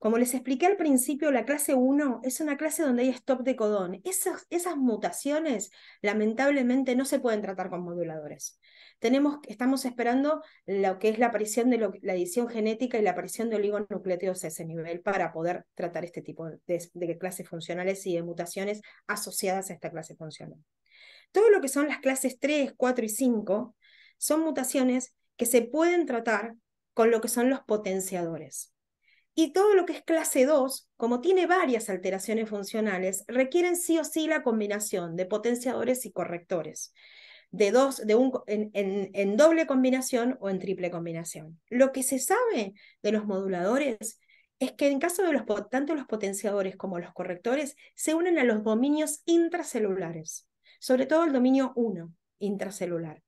Como les expliqué al principio, la clase 1 es una clase donde hay stop de codón. Esas, mutaciones lamentablemente no se pueden tratar con moduladores. Tenemos, estamos esperando lo que es la aparición de la edición genética y la aparición de oligonucleótidos a ese nivel para poder tratar este tipo de, de clases funcionales y de mutaciones asociadas a esta clase funcional. Todo lo que son las clases 3, 4 y 5 son mutaciones que se pueden tratar con lo que son los potenciadores. Y todo lo que es clase 2, como tiene varias alteraciones funcionales, requieren sí o sí la combinación de potenciadores y correctores, de dos, de un, en, doble combinación o en triple combinación. Lo que se sabe de los moduladores es que en caso de los, tanto los potenciadores como los correctores se unen a los dominios intracelulares, sobre todo el dominio 1 intracelular,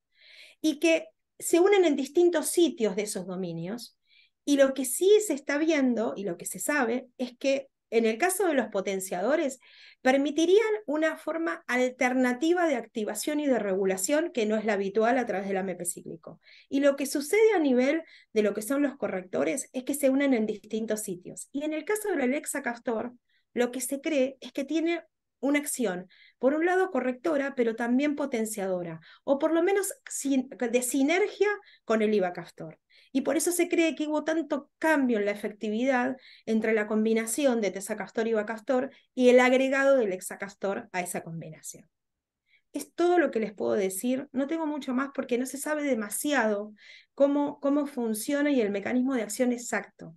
y que se unen en distintos sitios de esos dominios y lo que sí se está viendo y lo que se sabe es que en el caso de los potenciadores, permitirían una forma alternativa de activación y de regulación que no es la habitual a través del AMP cíclico. Y lo que sucede a nivel de lo que son los correctores es que se unen en distintos sitios. Y en el caso del Alexa-Castor, lo que se cree es que tiene una acción, por un lado correctora, pero también potenciadora, o por lo menos de sinergia con el IVA-Castor. Y por eso se cree que hubo tanto cambio en la efectividad entre la combinación de tesacastor y bacastor y el agregado del hexacastor a esa combinación. Es todo lo que les puedo decir, no tengo mucho más porque no se sabe demasiado cómo, cómo funciona y el mecanismo de acción exacto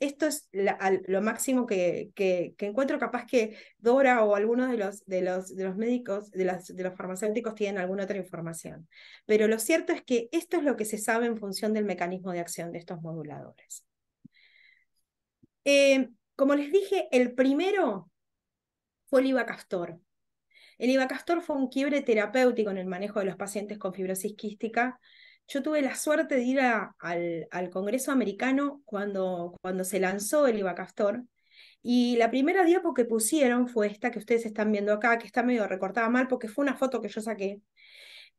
esto es lo máximo que, encuentro. Capaz que Dora o alguno de los, de los, de los médicos, de, de los farmacéuticos tienen alguna otra información. Pero lo cierto es que esto es lo que se sabe en función del mecanismo de acción de estos moduladores. Eh, como les dije, el primero fue el Ivacastor. El Ivacastor fue un quiebre terapéutico en el manejo de los pacientes con fibrosis quística yo tuve la suerte de ir al, Congreso americano cuando, cuando se lanzó el castor Y la primera diapo que pusieron fue esta que ustedes están viendo acá, que está medio recortada mal porque fue una foto que yo saqué.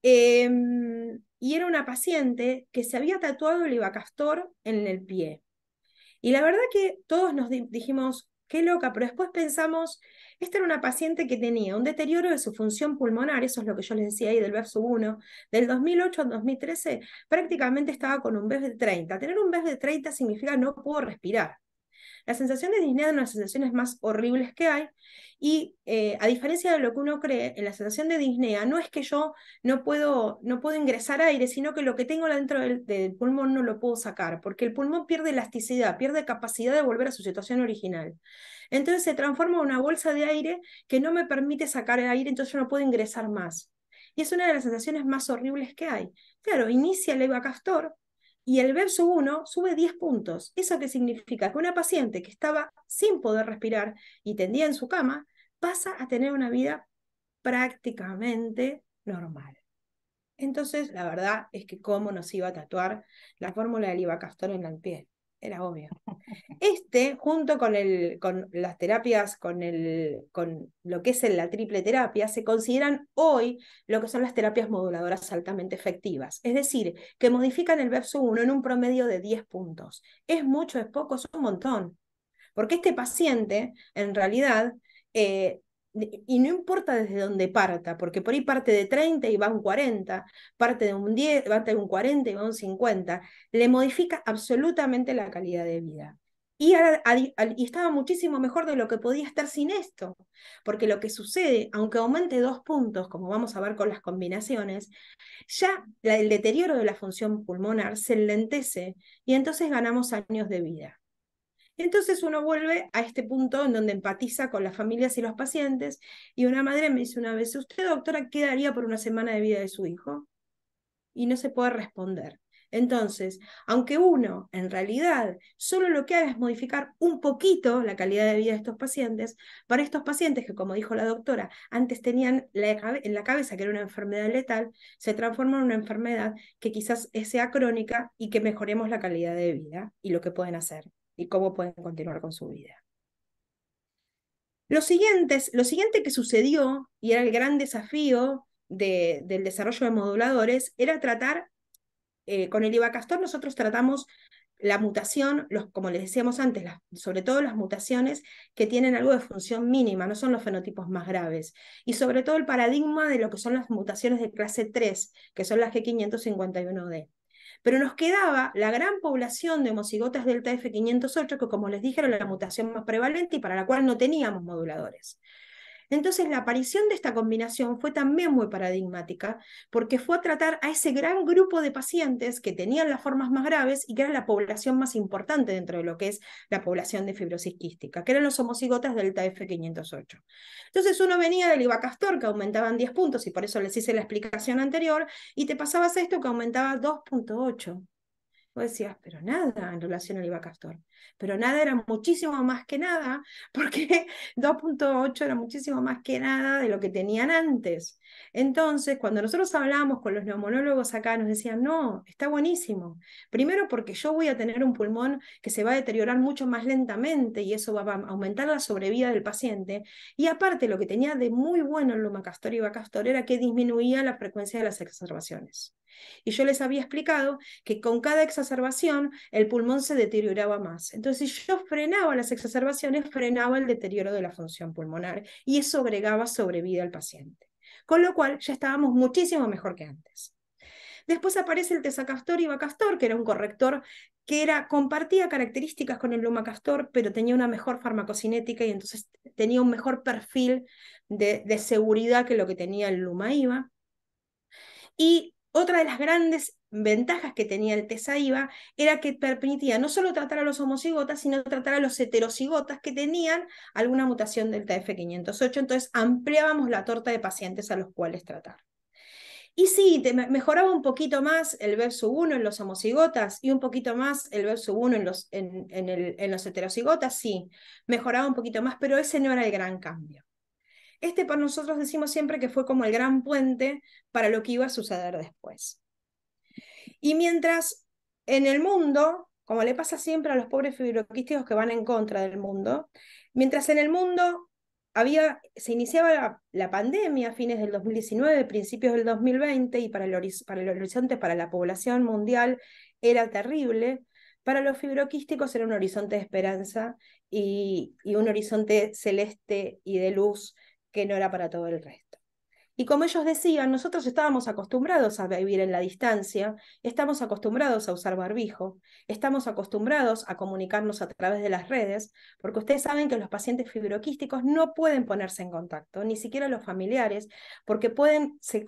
Em, y era una paciente que se había tatuado el castor en el pie. Y la verdad que todos nos dijimos, qué loca, pero después pensamos, esta era una paciente que tenía un deterioro de su función pulmonar, eso es lo que yo les decía ahí del verso 1, del 2008 al 2013 prácticamente estaba con un BEF de 30. Tener un BEF de 30 significa no puedo respirar. La sensación de disnea es una de las sensaciones más horribles que hay y eh, a diferencia de lo que uno cree, en la sensación de disnea no es que yo no puedo, no puedo ingresar aire, sino que lo que tengo dentro del, pulmón no lo puedo sacar, porque el pulmón pierde elasticidad, pierde capacidad de volver a su situación original. Entonces se transforma en una bolsa de aire que no me permite sacar el aire, entonces yo no puedo ingresar más. Y es una de las sensaciones más horribles que hay. Claro, inicia el Eva Castor, y el verso 1 sube 10 puntos. ¿Eso qué significa? Que una paciente que estaba sin poder respirar y tendía en su cama pasa a tener una vida prácticamente normal. Entonces, la verdad es que cómo nos iba a tatuar la fórmula del Castor en la piel era obvio. Este, junto con, el, con las terapias, con, el, con lo que es la triple terapia, se consideran hoy lo que son las terapias moduladoras altamente efectivas. Es decir, que modifican el verso 1 en un promedio de 10 puntos. ¿Es mucho, es poco, es un montón? Porque este paciente, en realidad, eh, y no importa desde dónde parta, porque por ahí parte de 30 y va a un 40, parte de un 10, un 40 y va a un 50, le modifica absolutamente la calidad de vida. Y, estaba muchísimo mejor de lo que podía estar sin esto, porque lo que sucede, aunque aumente dos puntos, como vamos a ver con las combinaciones, ya el deterioro de la función pulmonar se lentece y entonces ganamos años de vida entonces uno vuelve a este punto en donde empatiza con las familias y los pacientes, y una madre me dice una vez, ¿usted doctora qué daría por una semana de vida de su hijo? Y no se puede responder. Entonces, aunque uno en realidad solo lo que haga es modificar un poquito la calidad de vida de estos pacientes, para estos pacientes que, como dijo la doctora, antes tenían en la cabeza que era una enfermedad letal, se transforma en una enfermedad que quizás sea crónica y que mejoremos la calidad de vida y lo que pueden hacer y cómo pueden continuar con su vida. Lo, lo siguiente que sucedió, y era el gran desafío del desarrollo de moduladores, era tratar, eh, con el castor nosotros tratamos la mutación, los, como les decíamos antes, sobre todo las mutaciones que tienen algo de función mínima, no son los fenotipos más graves. Y sobre todo el paradigma de lo que son las mutaciones de clase 3, que son las G551D. Pero nos quedaba la gran población de homocigotas delta F508, que como les dije era la mutación más prevalente y para la cual no teníamos moduladores. Entonces la aparición de esta combinación fue también muy paradigmática, porque fue a tratar a ese gran grupo de pacientes que tenían las formas más graves y que era la población más importante dentro de lo que es la población de fibrosis quística, que eran los homocigotas delta F508. Entonces uno venía del Ibacastor, que aumentaban 10 puntos, y por eso les hice la explicación anterior, y te pasabas esto que aumentaba 2.8. Vos decías, pero nada en relación al Ivacastor, Pero nada era muchísimo más que nada, porque 2.8 era muchísimo más que nada de lo que tenían antes. Entonces, cuando nosotros hablábamos con los neumonólogos acá, nos decían, no, está buenísimo. Primero porque yo voy a tener un pulmón que se va a deteriorar mucho más lentamente y eso va a aumentar la sobrevida del paciente. Y aparte, lo que tenía de muy bueno el Lumacastor y castor era que disminuía la frecuencia de las exacerbaciones. Y yo les había explicado que con cada exacerbación el pulmón se deterioraba más. Entonces, si yo frenaba las exacerbaciones, frenaba el deterioro de la función pulmonar y eso agregaba sobrevida al paciente. Con lo cual, ya estábamos muchísimo mejor que antes. Después aparece el tesacastor y vacastor que era un corrector que era, compartía características con el lumacastor, pero tenía una mejor farmacocinética y entonces tenía un mejor perfil de, seguridad que lo que tenía el luma Y otra de las grandes ventajas que tenía el TESA-IVA era que permitía no solo tratar a los homocigotas, sino tratar a los heterocigotas que tenían alguna mutación del TF508, entonces ampliábamos la torta de pacientes a los cuales tratar. Y sí, mejoraba un poquito más el verso 1 en los homocigotas y un poquito más el verso 1 en los, en los heterocigotas, sí, mejoraba un poquito más, pero ese no era el gran cambio este para nosotros decimos siempre que fue como el gran puente para lo que iba a suceder después. Y mientras en el mundo, como le pasa siempre a los pobres fibroquísticos que van en contra del mundo, mientras en el mundo había, se iniciaba la, pandemia a fines del 2019, principios del 2020, y para el, para el horizonte, para la población mundial, era terrible. Para los fibroquísticos era un horizonte de esperanza y un horizonte celeste y de luz que no era para todo el resto. Y como ellos decían, nosotros estábamos acostumbrados a vivir en la distancia, estamos acostumbrados a usar barbijo, estamos acostumbrados a comunicarnos a través de las redes, porque ustedes saben que los pacientes fibroquísticos no pueden ponerse en contacto, ni siquiera los familiares, porque pueden, se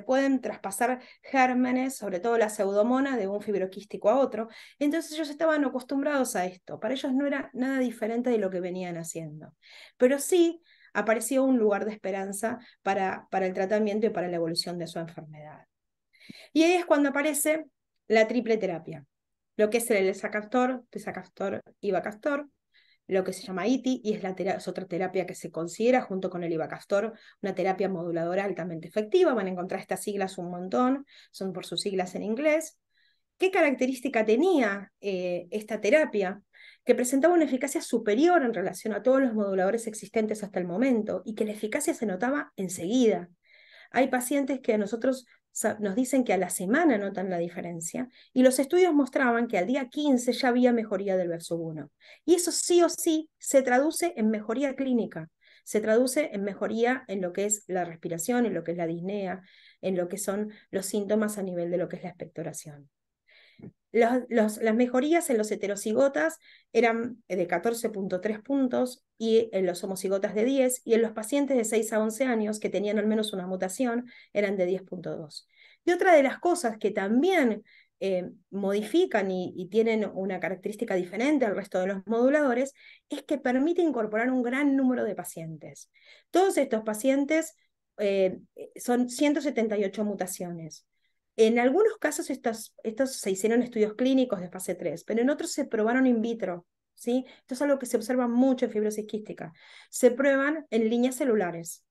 pueden traspasar gérmenes, sobre todo la pseudomona, de un fibroquístico a otro. Entonces ellos estaban acostumbrados a esto, para ellos no era nada diferente de lo que venían haciendo. Pero sí apareció un lugar de esperanza para, para el tratamiento y para la evolución de su enfermedad. Y ahí es cuando aparece la triple terapia, lo que es el esacastor, tesacastor iva lo que se llama ITI, y es, la otra terapia que se considera junto con el ibacastor una terapia moduladora altamente efectiva. Van a encontrar estas siglas un montón, son por sus siglas en inglés. ¿Qué característica tenía eh, esta terapia? que presentaba una eficacia superior en relación a todos los moduladores existentes hasta el momento y que la eficacia se notaba enseguida. Hay pacientes que a nosotros nos dicen que a la semana notan la diferencia y los estudios mostraban que al día 15 ya había mejoría del verso 1. Y eso sí o sí se traduce en mejoría clínica, se traduce en mejoría en lo que es la respiración, en lo que es la disnea, en lo que son los síntomas a nivel de lo que es la expectoración las mejorías en los heterocigotas eran eh, de 14.3 puntos y en los homocigotas de 10 y en los pacientes de 6 a 11 años que tenían al menos una mutación eran de 10.2. Y otra de las cosas que también eh, modifican y, tienen una característica diferente al resto de los moduladores es que permite incorporar un gran número de pacientes. Todos estos pacientes eh, son 178 mutaciones. En algunos casos estos, se hicieron estudios clínicos de fase 3, pero en otros se probaron in vitro. ¿sí? Esto es algo que se observa mucho en fibrosis quística. Se prueban en líneas celulares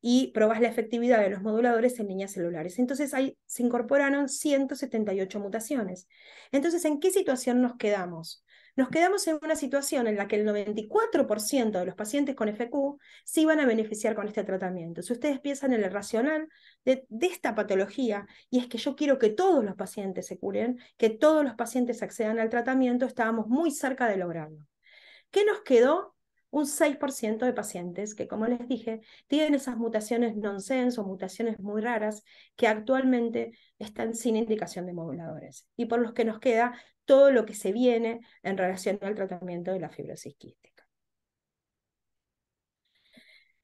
y probas la efectividad de los moduladores en líneas celulares. Entonces ahí se incorporaron 178 mutaciones. Entonces, ¿en qué situación nos quedamos? nos quedamos en una situación en la que el 94% de los pacientes con FQ sí van a beneficiar con este tratamiento. Si ustedes piensan en el racional de, de esta patología, y es que yo quiero que todos los pacientes se curen, que todos los pacientes accedan al tratamiento, estábamos muy cerca de lograrlo. ¿Qué nos quedó? un 6% de pacientes que, como les dije, tienen esas mutaciones nonsense o mutaciones muy raras que actualmente están sin indicación de moduladores y por los que nos queda todo lo que se viene en relación al tratamiento de la fibrosis quística.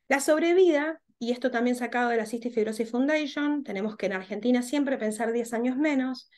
La sobrevida, y esto también sacado de la Cystic Fibrosis Foundation, tenemos que en Argentina siempre pensar 10 años menos,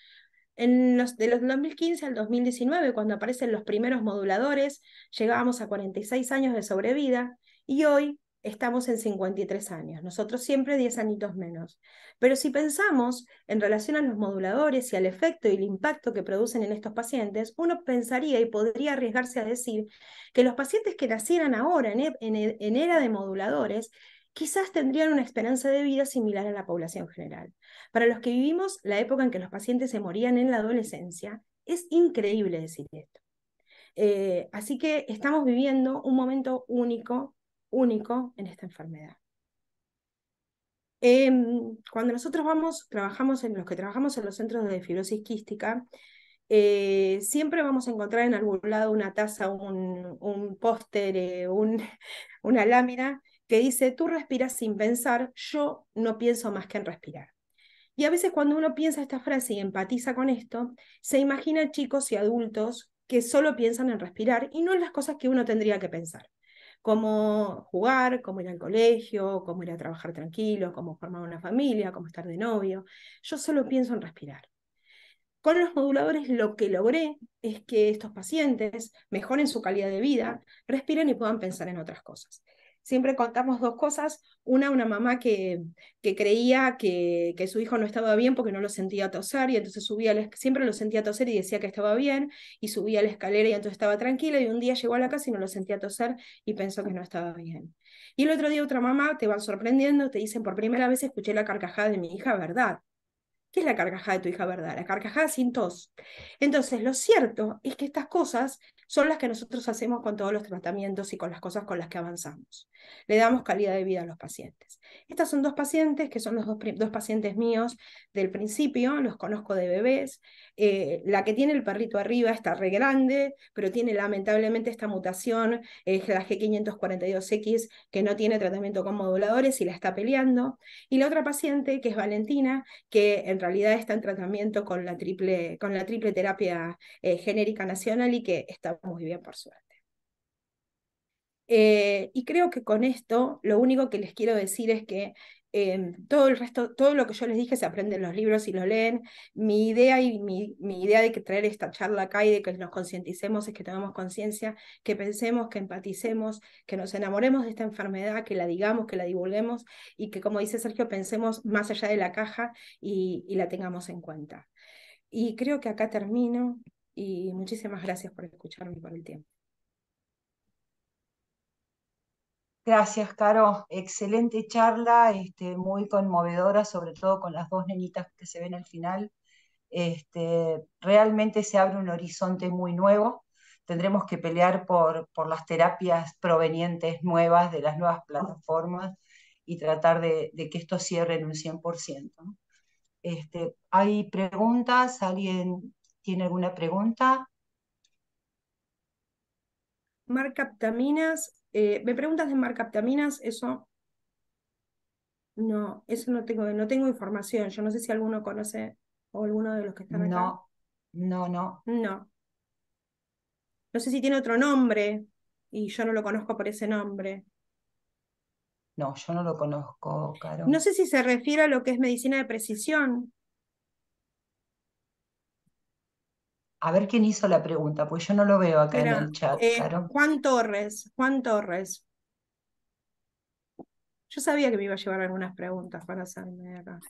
en de los 2015 al 2019, cuando aparecen los primeros moduladores, llegábamos a 46 años de sobrevida y hoy estamos en 53 años, nosotros siempre 10 añitos menos. Pero si pensamos en relación a los moduladores y al efecto y el impacto que producen en estos pacientes, uno pensaría y podría arriesgarse a decir que los pacientes que nacieran ahora en e, e, era de moduladores quizás tendrían una esperanza de vida similar a la población general. Para los que vivimos la época en que los pacientes se morían en la adolescencia, es increíble decir esto. Eh, así que estamos viviendo un momento único, único en esta enfermedad. Em, cuando nosotros vamos, trabajamos en los que trabajamos en los centros de fibrosis quística, eh, siempre vamos a encontrar en algún lado una taza, un, un póster, eh, una lámina dice, tú respiras sin pensar, yo no pienso más que en respirar. Y a veces cuando uno piensa esta frase y empatiza con esto, se imagina chicos y adultos que solo piensan en respirar y no en las cosas que uno tendría que pensar, como jugar, como ir al colegio, como ir a trabajar tranquilo, como formar una familia, como estar de novio. Yo solo pienso en respirar. Con los moduladores lo que logré es que estos pacientes mejoren su calidad de vida, respiren y puedan pensar en otras cosas siempre contamos dos cosas. Una, una mamá que, creía que, su hijo no estaba bien porque no lo sentía toser y entonces subía, siempre lo sentía toser y decía que estaba bien y subía a la escalera y entonces estaba tranquila y un día llegó a la casa y no lo sentía toser y pensó que no estaba bien. Y el otro día otra mamá te van sorprendiendo, te dicen, por primera vez escuché la carcajada de mi hija, ¿verdad? ¿Qué es la carcajada de tu hija, verdad? La carcajada sin tos. Entonces, lo cierto es que estas cosas son las que nosotros hacemos con todos los tratamientos y con las cosas con las que avanzamos. Le damos calidad de vida a los pacientes. Estas son dos pacientes que son los dos, pacientes míos del principio, los conozco de bebés. Eh, la que tiene el perrito arriba está re grande, pero tiene lamentablemente esta mutación, es eh, la G542X, que no tiene tratamiento con moduladores y la está peleando. Y la otra paciente, que es Valentina, que en realidad está en tratamiento con la triple, terapia eh, genérica nacional y que está muy bien, por suerte. Eh, y creo que con esto lo único que les quiero decir es que em, todo el resto, todo lo que yo les dije se aprende en los libros y lo leen. Mi idea y mi, idea de que traer esta charla acá y de que nos concienticemos es que tengamos conciencia, que pensemos, que empaticemos, que nos enamoremos de esta enfermedad, que la digamos, que la divulguemos y que, como dice Sergio, pensemos más allá de la caja y, y la tengamos en cuenta. Y creo que acá termino y muchísimas gracias por escucharme y por el tiempo. Gracias, Caro. Excelente charla, este, muy conmovedora, sobre todo con las dos nenitas que se ven al final. Este, realmente se abre un horizonte muy nuevo. Tendremos que pelear por, por las terapias provenientes nuevas de las nuevas plataformas y tratar de, que esto cierre en un 100%. Este, ¿Hay preguntas? ¿Alguien tiene alguna pregunta? Marca eh, ¿Me preguntas de marcaptaminas? Eso no, eso no tengo, no tengo información. Yo no sé si alguno conoce o alguno de los que están acá. No, no, no. No. No sé si tiene otro nombre y yo no lo conozco por ese nombre. No, yo no lo conozco, Caro. No sé si se refiere a lo que es medicina de precisión. A ver quién hizo la pregunta, pues yo no lo veo acá en el chat. Eh, claro. Juan Torres, Juan Torres. Yo sabía que me iba a llevar algunas preguntas para hacerme acá.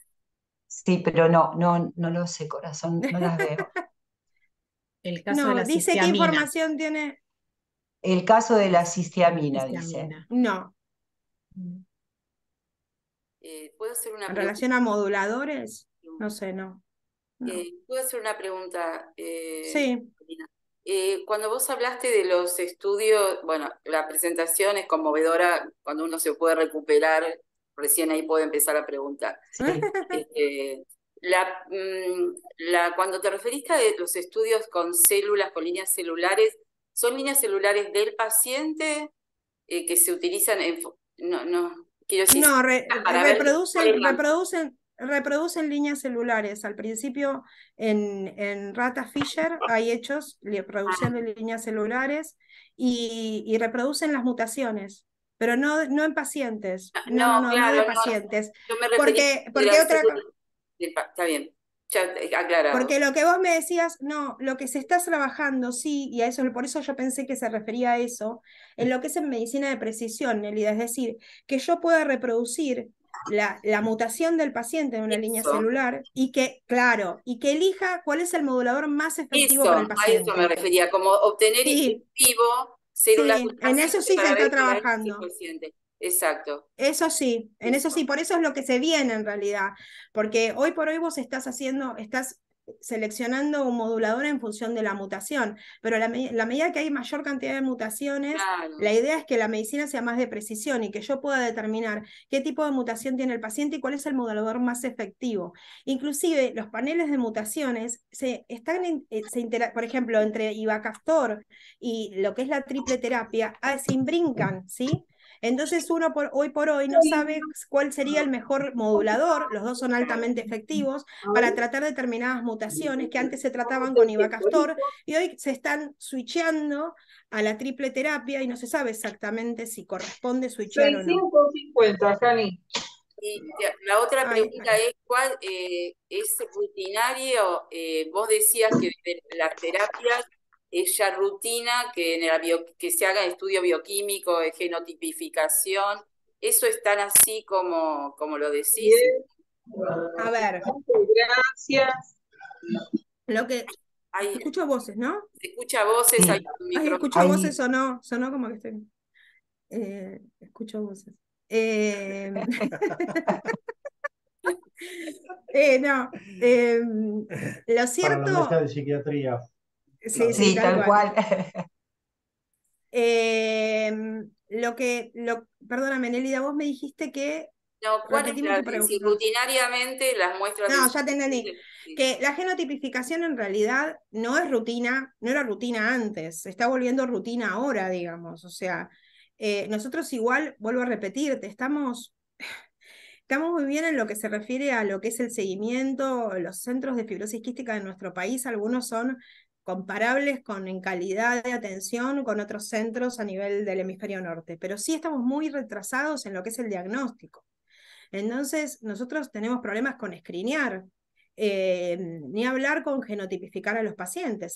Sí, pero no, no, no lo sé, corazón, no las veo. el caso no, de la dice qué información tiene. El caso de la cistiamina, dice. No. Mm. Eh, ¿Puedo hacer una ¿En relación a moduladores? No sé, no. Eh, ¿Puedo hacer una pregunta? Eh, sí. Eh, cuando vos hablaste de los estudios, bueno, la presentación es conmovedora cuando uno se puede recuperar, recién ahí puedo empezar a preguntar. Este, la, mm, la, cuando te referiste a los estudios con células, con líneas celulares, ¿son líneas celulares del paciente que se utilizan en... No, no, quiero decir... No, reproducen, reproducen, reproducen líneas celulares. Al principio en, en Rata Fisher hay hechos reproduciendo líneas celulares y, y reproducen las mutaciones, pero no, no en pacientes. Ah, no, no, no, claro, pacientes. porque, porque otra Está bien. Porque lo que vos me decías, no, lo que se está trabajando, sí, y a eso, por eso yo pensé que se refería a eso, en lo que es en medicina de precisión, Nelida, es decir, que yo pueda reproducir la, la mutación del paciente en una línea celular y que, claro, y que elija cuál es el modulador más efectivo para el paciente. A eso me refería, como obtener sí. efectivo celular. Sí, en eso sí que está trabajando. Exacto. Eso sí, en eso sí, por eso es lo que se viene en realidad, porque hoy por hoy vos estás haciendo, estás seleccionando un modulador en función de la mutación, pero la, medida que hay mayor cantidad de mutaciones, la idea es que la medicina sea más de precisión y que yo pueda determinar qué tipo de mutación tiene el paciente y cuál es el modulador más efectivo. Inclusive los paneles de mutaciones se están, eh, por ejemplo, entre Ivacaftor y lo que es la triple terapia, ah, se imbrincan, ¿sí? Entonces uno por, hoy por hoy no sabe cuál sería el mejor modulador, los dos son altamente efectivos, para tratar determinadas mutaciones que antes se trataban con Ivacastor y hoy se están switchando a la triple terapia y no se sabe exactamente si corresponde switchear o no. Y la otra pregunta es, ¿cuál eh, es rutinario? Eh, vos decías que las terapias esa rutina que, en el que se haga estudio bioquímico, de genotipificación, eso es tan así como, como lo decís. A ver. Gracias. Lo que. escucho voces, ¿no? Se escucha voces, escucho voces, sonó, sonó como que estoy. Eh, escucho voces. Eh... eh no. Eh, lo cierto. de psiquiatría. Sí, tal, cual. Em, lo que, lo, perdóname, Nelida, vos me dijiste que no, ¿cuál es si rutinariamente las muestras. No, ya te entendí. Que la genotipificación en realidad no es rutina, no era rutina antes, está volviendo rutina ahora, digamos. O sea, eh, nosotros igual, vuelvo a repetirte, estamos, estamos muy bien en lo que se refiere a lo que es el seguimiento, los centros de fibrosis quística en nuestro país, algunos son comparables con, en calidad de atención con otros centros a nivel del hemisferio norte, pero sí estamos muy retrasados en lo que es el diagnóstico. Entonces, nosotros tenemos problemas con escrinear, eh, ni hablar con genotipificar a los pacientes.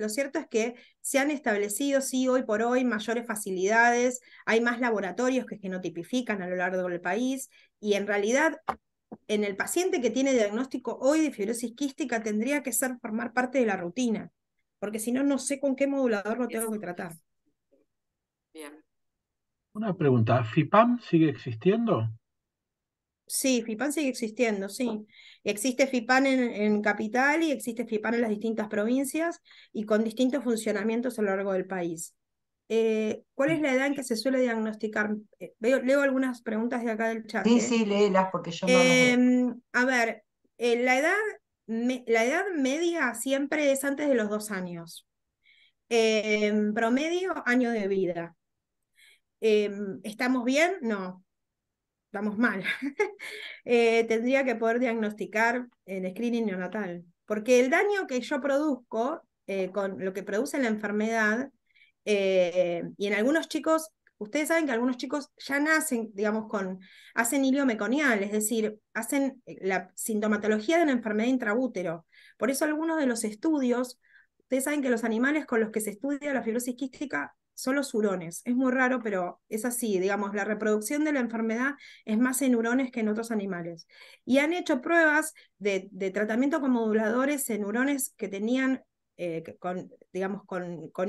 lo cierto es que se han establecido, sí, hoy por hoy, mayores facilidades, hay más laboratorios que genotipifican a lo largo del país y en realidad en el paciente que tiene diagnóstico hoy de fibrosis quística tendría que ser formar parte de la rutina porque si no, no sé con qué modulador lo tengo que tratar. Bien. Una pregunta, ¿FIPAM sigue existiendo? Sí, FIPAM sigue existiendo, sí. Existe FIPAN en, Capital y existe FIPAN en las distintas provincias y con distintos funcionamientos a lo largo del país. Eh, ¿Cuál es la edad en que se suele diagnosticar? Eh, veo, leo algunas preguntas de acá del chat. Sí, ¿eh? sí, léelas porque yo no. Em, a ver, la edad la edad media siempre es antes de los dos años. en promedio, año de vida. Em, ¿Estamos bien? No, estamos mal. Eh, tendría que poder diagnosticar el screening neonatal, porque el daño que yo produzco eh, con lo que produce la enfermedad, eh, y en algunos chicos Ustedes saben que algunos chicos ya nacen, digamos, con, hacen hilio meconial, es decir, hacen eh, la sintomatología de una enfermedad intraútero. Por eso algunos de los estudios, ustedes saben que los animales con los que se estudia la fibrosis quística son los hurones. Es muy raro, pero es así, digamos, la reproducción de la enfermedad es más en hurones que en otros animales. Y han hecho pruebas de, de tratamiento con moduladores en hurones que tenían eh, con, digamos, con,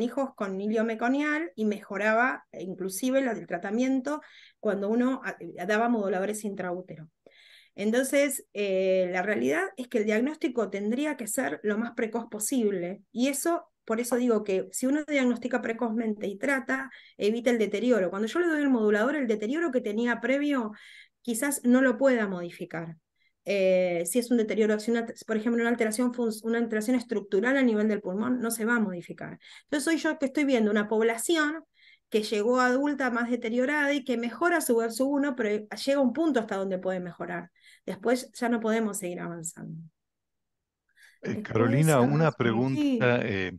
hijos con meconial y mejoraba eh, inclusive la del tratamiento cuando uno ah, eh, daba moduladores intraútero. Entonces, la realidad es que el diagnóstico tendría que ser lo más precoz posible y eso por eso digo que si uno diagnostica precozmente y trata, evita el deterioro. Cuando yo le doy el modulador, el deterioro que tenía previo quizás no lo pueda modificar. Eh, si es un deterioro, por ejemplo, una alteración, una alteración estructural a nivel del pulmón, no se va a modificar. Entonces, soy yo que estoy viendo una población que llegó adulta más deteriorada y que mejora su verso 1, pero llega a un punto hasta donde puede mejorar. Después ya no podemos seguir avanzando. Eh, Carolina, una pregunta. Eh,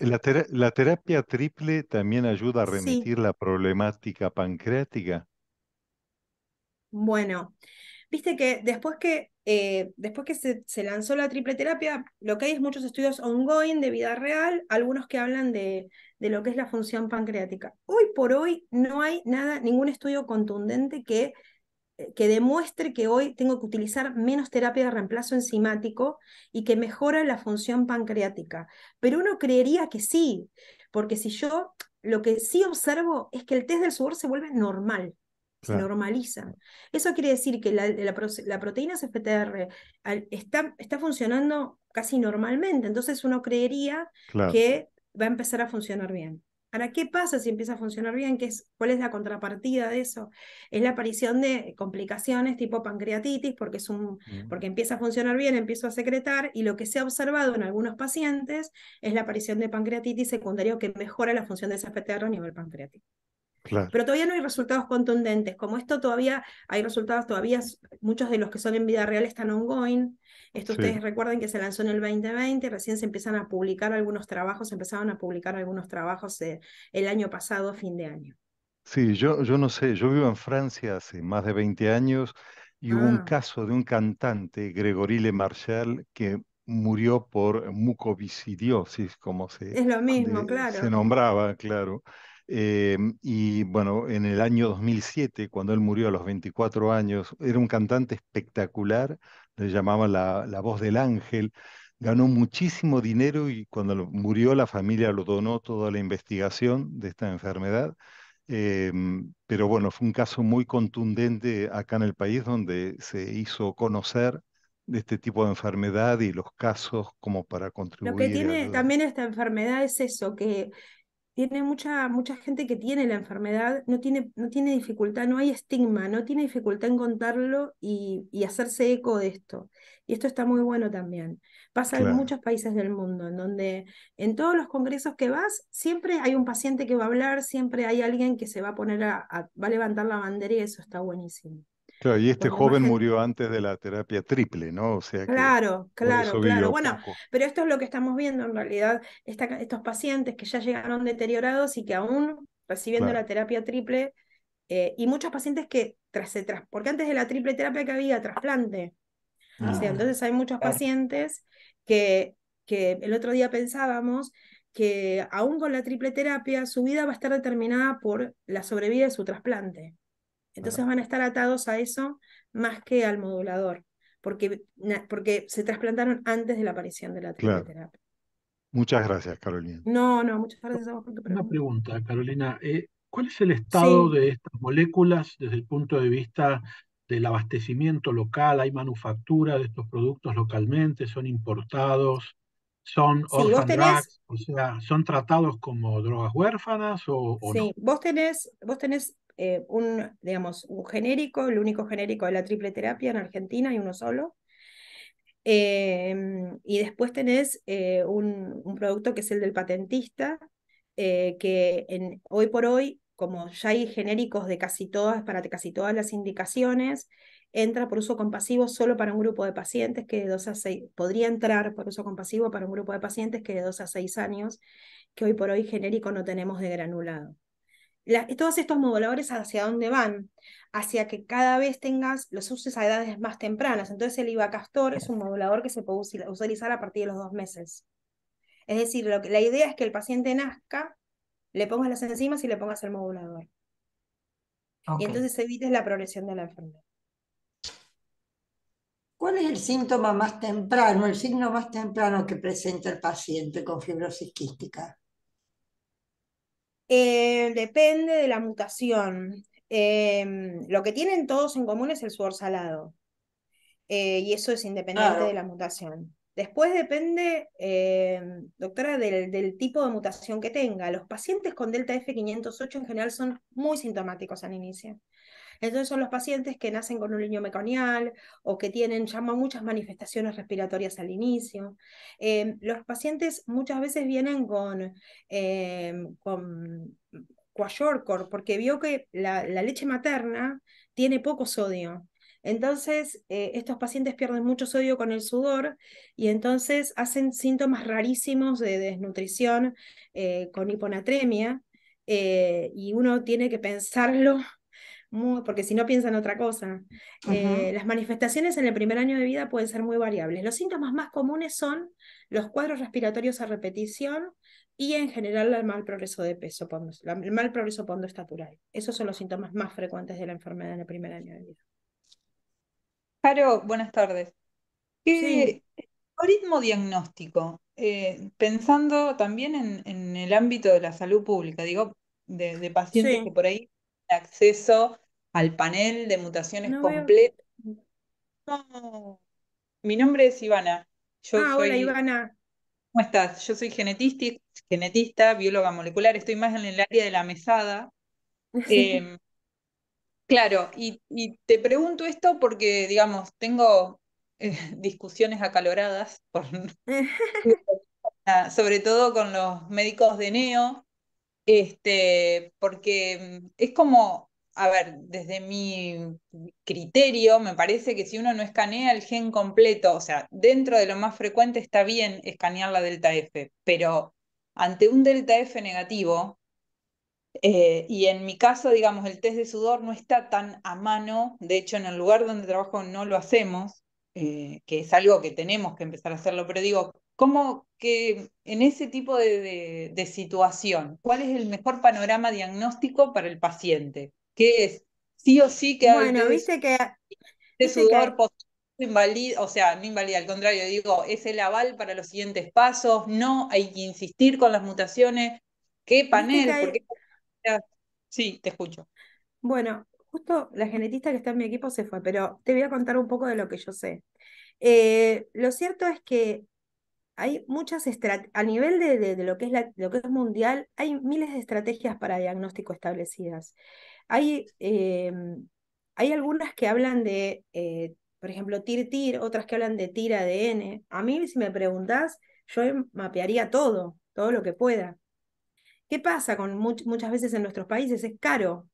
la, terapia triple también ayuda a remitir la problemática pancreática? Bueno, viste que después que, eh, después que se, lanzó la triple terapia, lo que hay es muchos estudios ongoing de vida real, algunos que hablan de, lo que es la función pancreática. Hoy por hoy no hay nada, ningún estudio contundente que eh, que demuestre que hoy tengo que utilizar menos terapia de reemplazo enzimático y que mejora la función pancreática. Pero uno creería que sí, porque si yo lo que sí observo es que el test del sudor se vuelve normal se normaliza. Eso quiere decir que la, proteína CFTR está, funcionando casi normalmente, entonces uno creería que va a empezar a funcionar bien. Ahora, ¿qué pasa si empieza a funcionar bien? ¿Qué es, ¿Cuál es la contrapartida de eso? Es la aparición de complicaciones tipo pancreatitis, porque, es un, mm. porque empieza a funcionar bien, empieza a secretar, y lo que se ha observado en algunos pacientes es la aparición de pancreatitis secundaria que mejora la función de CFTR a nivel pancreático. Pero todavía no hay resultados contundentes. Como esto todavía hay resultados, todavía muchos de los que son en vida real están ongoing. Esto ustedes recuerden que se lanzó en el 2020, recién se empiezan a publicar algunos trabajos, empezaron a publicar algunos trabajos eh, el año pasado, fin de año. Sí, yo, yo no sé, yo vivo en Francia hace más de 20 años y hubo un ah. caso de un cantante, Gregory Le Marchal, que murió por mucoviscidiosis, como se, es lo mismo, claro. se nombraba, claro. Eh, y bueno, en el año 2007, cuando él murió a los 24 años, era un cantante espectacular, le llamaban la, voz del ángel, ganó muchísimo dinero y cuando murió la familia lo donó toda la investigación de esta enfermedad. Eh, pero bueno, fue un caso muy contundente acá en el país donde se hizo conocer de este tipo de enfermedad y los casos como para contribuir. Lo que tiene también esta enfermedad es eso, que tiene mucha, mucha gente que tiene la enfermedad, no tiene, no tiene dificultad, no hay estigma, no tiene dificultad en contarlo y, hacerse eco de esto. Y esto está muy bueno también. Pasa en muchos países del mundo, en donde en todos los congresos que vas, siempre hay un paciente que va a hablar, siempre hay alguien que se va a poner a, a va a levantar la bandera y eso está buenísimo. Claro, y este joven murió antes de la terapia triple, ¿no? O sea claro, claro, claro. Bueno, pero esto es lo que estamos viendo en realidad, estos pacientes que ya llegaron deteriorados y que aún recibiendo la terapia triple, eh, y muchos pacientes que tras, tras, porque antes de la triple terapia que había trasplante. sea, ah, entonces hay muchos pacientes que, que el otro día pensábamos que aún con la triple terapia su vida va a estar determinada por la sobrevida de su trasplante. Entonces van a estar atados a eso más que al modulador, porque, porque se trasplantaron antes de la aparición de la terapia Muchas gracias, Carolina. No, no, muchas gracias a vos por Una pregunta, Carolina. Eh, ¿Cuál es el estado de estas moléculas desde el punto de vista del abastecimiento local? ¿Hay manufactura de estos productos localmente? ¿Son importados? ¿Son O sea, ¿son tratados como drogas huérfanas? O, sí, vos tenés, vos tenés eh, un, ah. digamos, un genérico, el único genérico de la triple terapia en Argentina, hay uno solo. Em, y después tenés eh, un, producto que es el del patentista, eh, que en, hoy por hoy, como ya hay genéricos de casi todas, para casi todas las indicaciones, entra por uso compasivo solo para un grupo de pacientes que de 2 a 6, podría entrar por uso compasivo para un grupo de pacientes que de 2 a 6 años, que hoy por hoy genérico no tenemos de granulado todos estos moduladores hacia dónde van, hacia que cada vez tengas los uses a edades más tempranas. Entonces el Ivacastor es un modulador que se puede utilizar a partir de los dos meses. Es decir, la idea es que el paciente nazca, le pongas las enzimas y le pongas el modulador. Y entonces evites la progresión de la enfermedad. ¿Cuál es el síntoma más temprano, el signo más temprano que presenta el paciente con fibrosis quística? Eh, depende de la mutación. Eh, lo que tienen todos en común es el sudor salado. Eh, y eso es independiente de la mutación. Después depende, doctora, del, tipo de mutación que tenga. Los pacientes con delta F508 en general son muy sintomáticos al inicio. Entonces son los pacientes que nacen con un niño meconial o que tienen ya muchas manifestaciones respiratorias al inicio. Em, los pacientes muchas veces vienen con, eh, porque vio que la, leche materna tiene poco sodio, entonces, eh, estos pacientes pierden mucho sodio con el sudor y entonces hacen síntomas rarísimos de desnutrición eh, con hiponatremia eh, y uno tiene que pensarlo porque si no piensan otra cosa. Eh, las manifestaciones en el primer año de vida pueden ser muy variables. Los síntomas más comunes son los cuadros respiratorios a repetición y en general el mal progreso de peso, el mal progreso estatural. Esos son los síntomas más frecuentes de la enfermedad en el primer año de vida. Caro, buenas tardes. ¿Qué sí. diagnóstico? Eh, pensando también en, el ámbito de la salud pública, digo, de, pacientes que por ahí acceso al panel de mutaciones completas. Mi nombre es Ivana. ah, hola Ivana. ¿Cómo estás? Yo soy genetista, bióloga molecular, estoy más en el área de la mesada. Em, claro, y, te pregunto esto porque, digamos, tengo eh, discusiones acaloradas, sobre todo con los médicos de NEO, este, porque mm, es como a ver, desde mi criterio, me parece que si uno no escanea el gen completo, o sea, dentro de lo más frecuente está bien escanear la delta F, pero ante un delta F negativo, eh, y en mi caso, digamos, el test de sudor no está tan a mano, de hecho en el lugar donde trabajo no lo hacemos, eh, que es algo que tenemos que empezar a hacerlo, pero digo, ¿cómo que en ese tipo de situación, cuál es el mejor panorama diagnóstico para el paciente? que es sí o sí que Bueno, dice que. es sudor que... o sea, no invalida, al contrario, digo, es el aval para los siguientes pasos, no hay que insistir con las mutaciones. ¿Qué panel? Sí, te escucho. Bueno, justo la genetista que está en mi equipo se fue, pero te voy a contar un poco de lo que yo sé. Eh, lo cierto es que hay muchas estrategias, a nivel de, lo que es lo que es mundial, hay miles de estrategias para diagnóstico establecidas. Hay, em, hay algunas que hablan de, eh, por ejemplo, TIR-TIR, otras que hablan de TIR-ADN. A mí, si me preguntás, yo mapearía todo, todo lo que pueda. ¿Qué pasa con muchas veces en nuestros países? Es caro.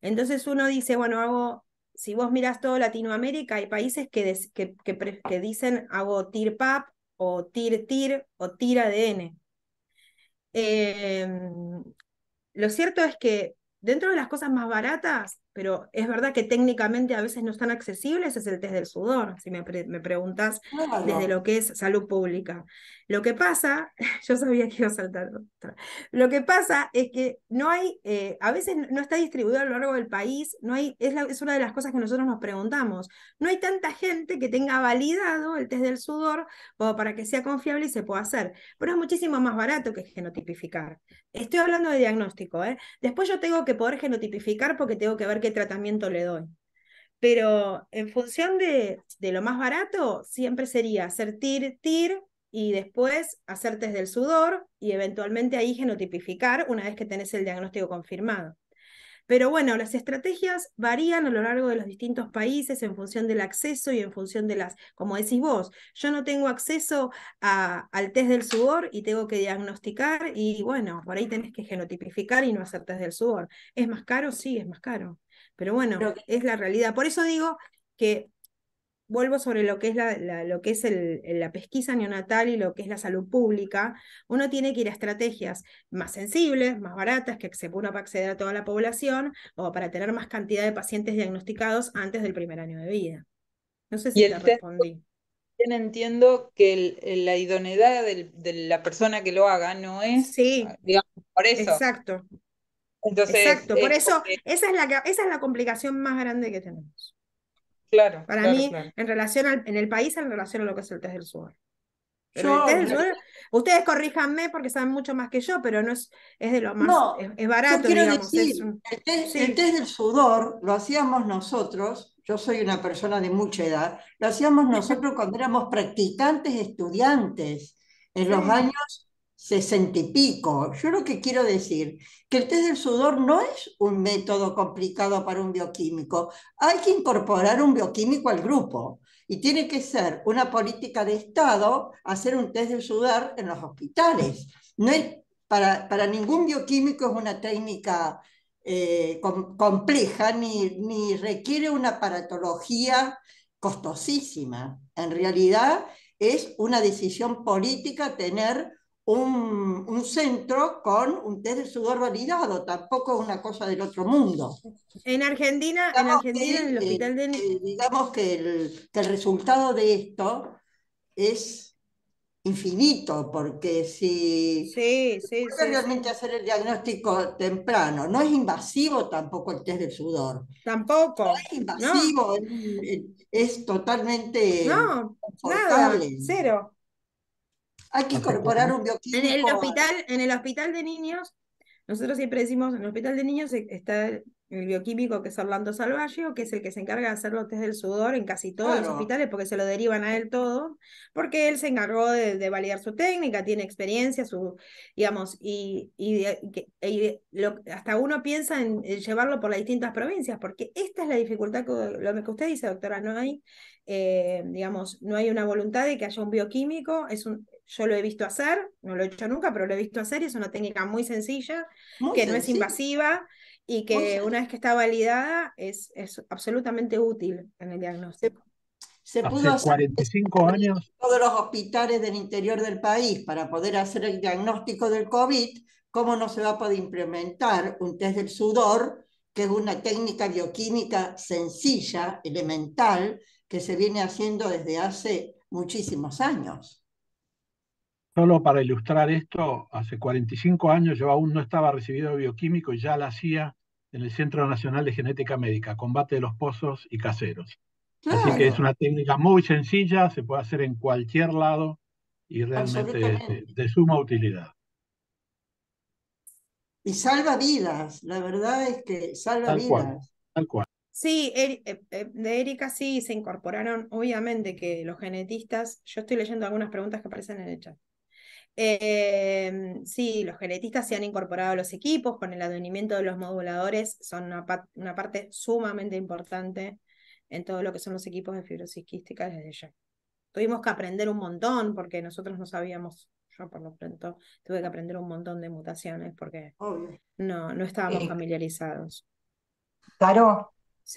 Entonces uno dice, bueno, hago, si vos mirás todo Latinoamérica, hay países que, que, dicen hago TIR-PAP o TIR-TIR o TIR-ADN. Em, lo cierto es que dentro de las cosas más baratas, pero es verdad que técnicamente a veces no están accesibles, es el test del sudor, si me, preguntas desde lo que es salud pública. Lo que pasa, yo sabía que iba a saltar otra, lo que pasa es que no hay, eh, a veces no está distribuido a lo largo del país, no hay, es, es una de las cosas que nosotros nos preguntamos, no hay tanta gente que tenga validado el test del sudor para que sea confiable y se pueda hacer, pero es muchísimo más barato que genotipificar. Estoy hablando de diagnóstico, ¿eh? después yo tengo que poder genotipificar porque tengo que ver qué tratamiento le doy. Pero en función de, lo más barato, siempre sería hacer TIR, TIR y después hacer test del sudor y eventualmente ahí genotipificar una vez que tenés el diagnóstico confirmado. Pero bueno, las estrategias varían a lo largo de los distintos países en función del acceso y en función de las, como decís vos, yo no tengo acceso al test del sudor y tengo que diagnosticar y bueno, por ahí tenés que genotipificar y no hacer test del sudor. ¿Es más caro? Sí, es más caro. Pero bueno, es la realidad. Por eso digo que vuelvo sobre lo que es, la, lo que es la pesquisa neonatal y lo que es la salud pública, uno tiene que ir a estrategias más sensibles, más baratas, que se pueda acceder a toda la población o para tener más cantidad de pacientes diagnosticados antes del primer año de vida. No sé si te respondí. Bien entiendo que la idoneidad de la persona que lo haga no es, sí, por eso. Exacto, entonces, Exacto, por eso, esa, es la, esa es la complicación más grande que tenemos. Claro. Para mí, en relación en el país, en relación a lo que es el test del sudor. ustedes corríjanme porque saben mucho más que yo, pero no es, es de lo más. No, es, barato. quiero decir, el, test, del sudor lo hacíamos nosotros, yo soy una persona de mucha edad, lo hacíamos nosotros cuando éramos practicantes estudiantes en los años sesenta y pico. Yo lo que quiero decir, que el test del sudor no es un método complicado para un bioquímico. Hay que incorporar un bioquímico al grupo y tiene que ser una política de Estado hacer un test del sudor en los hospitales. No es para, ningún bioquímico es una técnica eh, compleja ni, ni requiere una aparatología costosísima. En realidad es una decisión política tener un, centro con un test de sudor validado, tampoco es una cosa del otro mundo. En Argentina, en, Argentina, que, el hospital de... digamos que el, resultado de esto es infinito, porque si sí, sí, realmente hacer el diagnóstico temprano, no es invasivo tampoco el test de sudor. Tampoco. No es invasivo, Es, es, totalmente... No, nada, cero. Hay que incorporar un bioquímico. En el hospital, en el hospital de niños, nosotros siempre decimos, en el hospital de niños está el bioquímico que es Orlando Salvaggio, que es el que se encarga de hacer los test del sudor en casi todos los hospitales, porque se lo derivan a él todo, porque él se encargó de, validar su técnica, tiene experiencia, su, digamos, y, hasta uno piensa en, llevarlo por las distintas provincias, porque esta es la dificultad que, lo que usted dice, doctora, no hay, eh, digamos, no hay una voluntad de que haya un bioquímico, es un, yo lo he visto hacer, no lo he hecho nunca, pero lo he visto hacer y es una técnica muy sencilla, que no es invasiva y que una vez que está validada es, es absolutamente útil en el diagnóstico. Se, pudo hacer 45 años. todos los hospitales del interior del país para poder hacer el diagnóstico del COVID, ¿cómo no se va a poder implementar un test del sudor, que es una técnica bioquímica sencilla, elemental, que se viene haciendo desde hace muchísimos años? Solo para ilustrar esto, hace 45 años yo aún no estaba recibido bioquímico y ya la hacía en el Centro Nacional de Genética Médica, combate de los pozos y caseros. Así que es una técnica muy sencilla, se puede hacer en cualquier lado y realmente de, suma utilidad. Y salva vidas, la verdad es que salva vidas. cual. Sí, eh, eh, de Erika sí se incorporaron, obviamente que los genetistas, yo estoy leyendo algunas preguntas que aparecen en el chat. Em, sí, los genetistas se han incorporado a los equipos con el advenimiento de los moduladores, son una, parte sumamente importante en todo lo que son los equipos de fibrosis quística desde ya. Tuvimos que aprender un montón porque nosotros no sabíamos, yo por lo pronto tuve que aprender un montón de mutaciones porque no, no estábamos eh, familiarizados. Claro.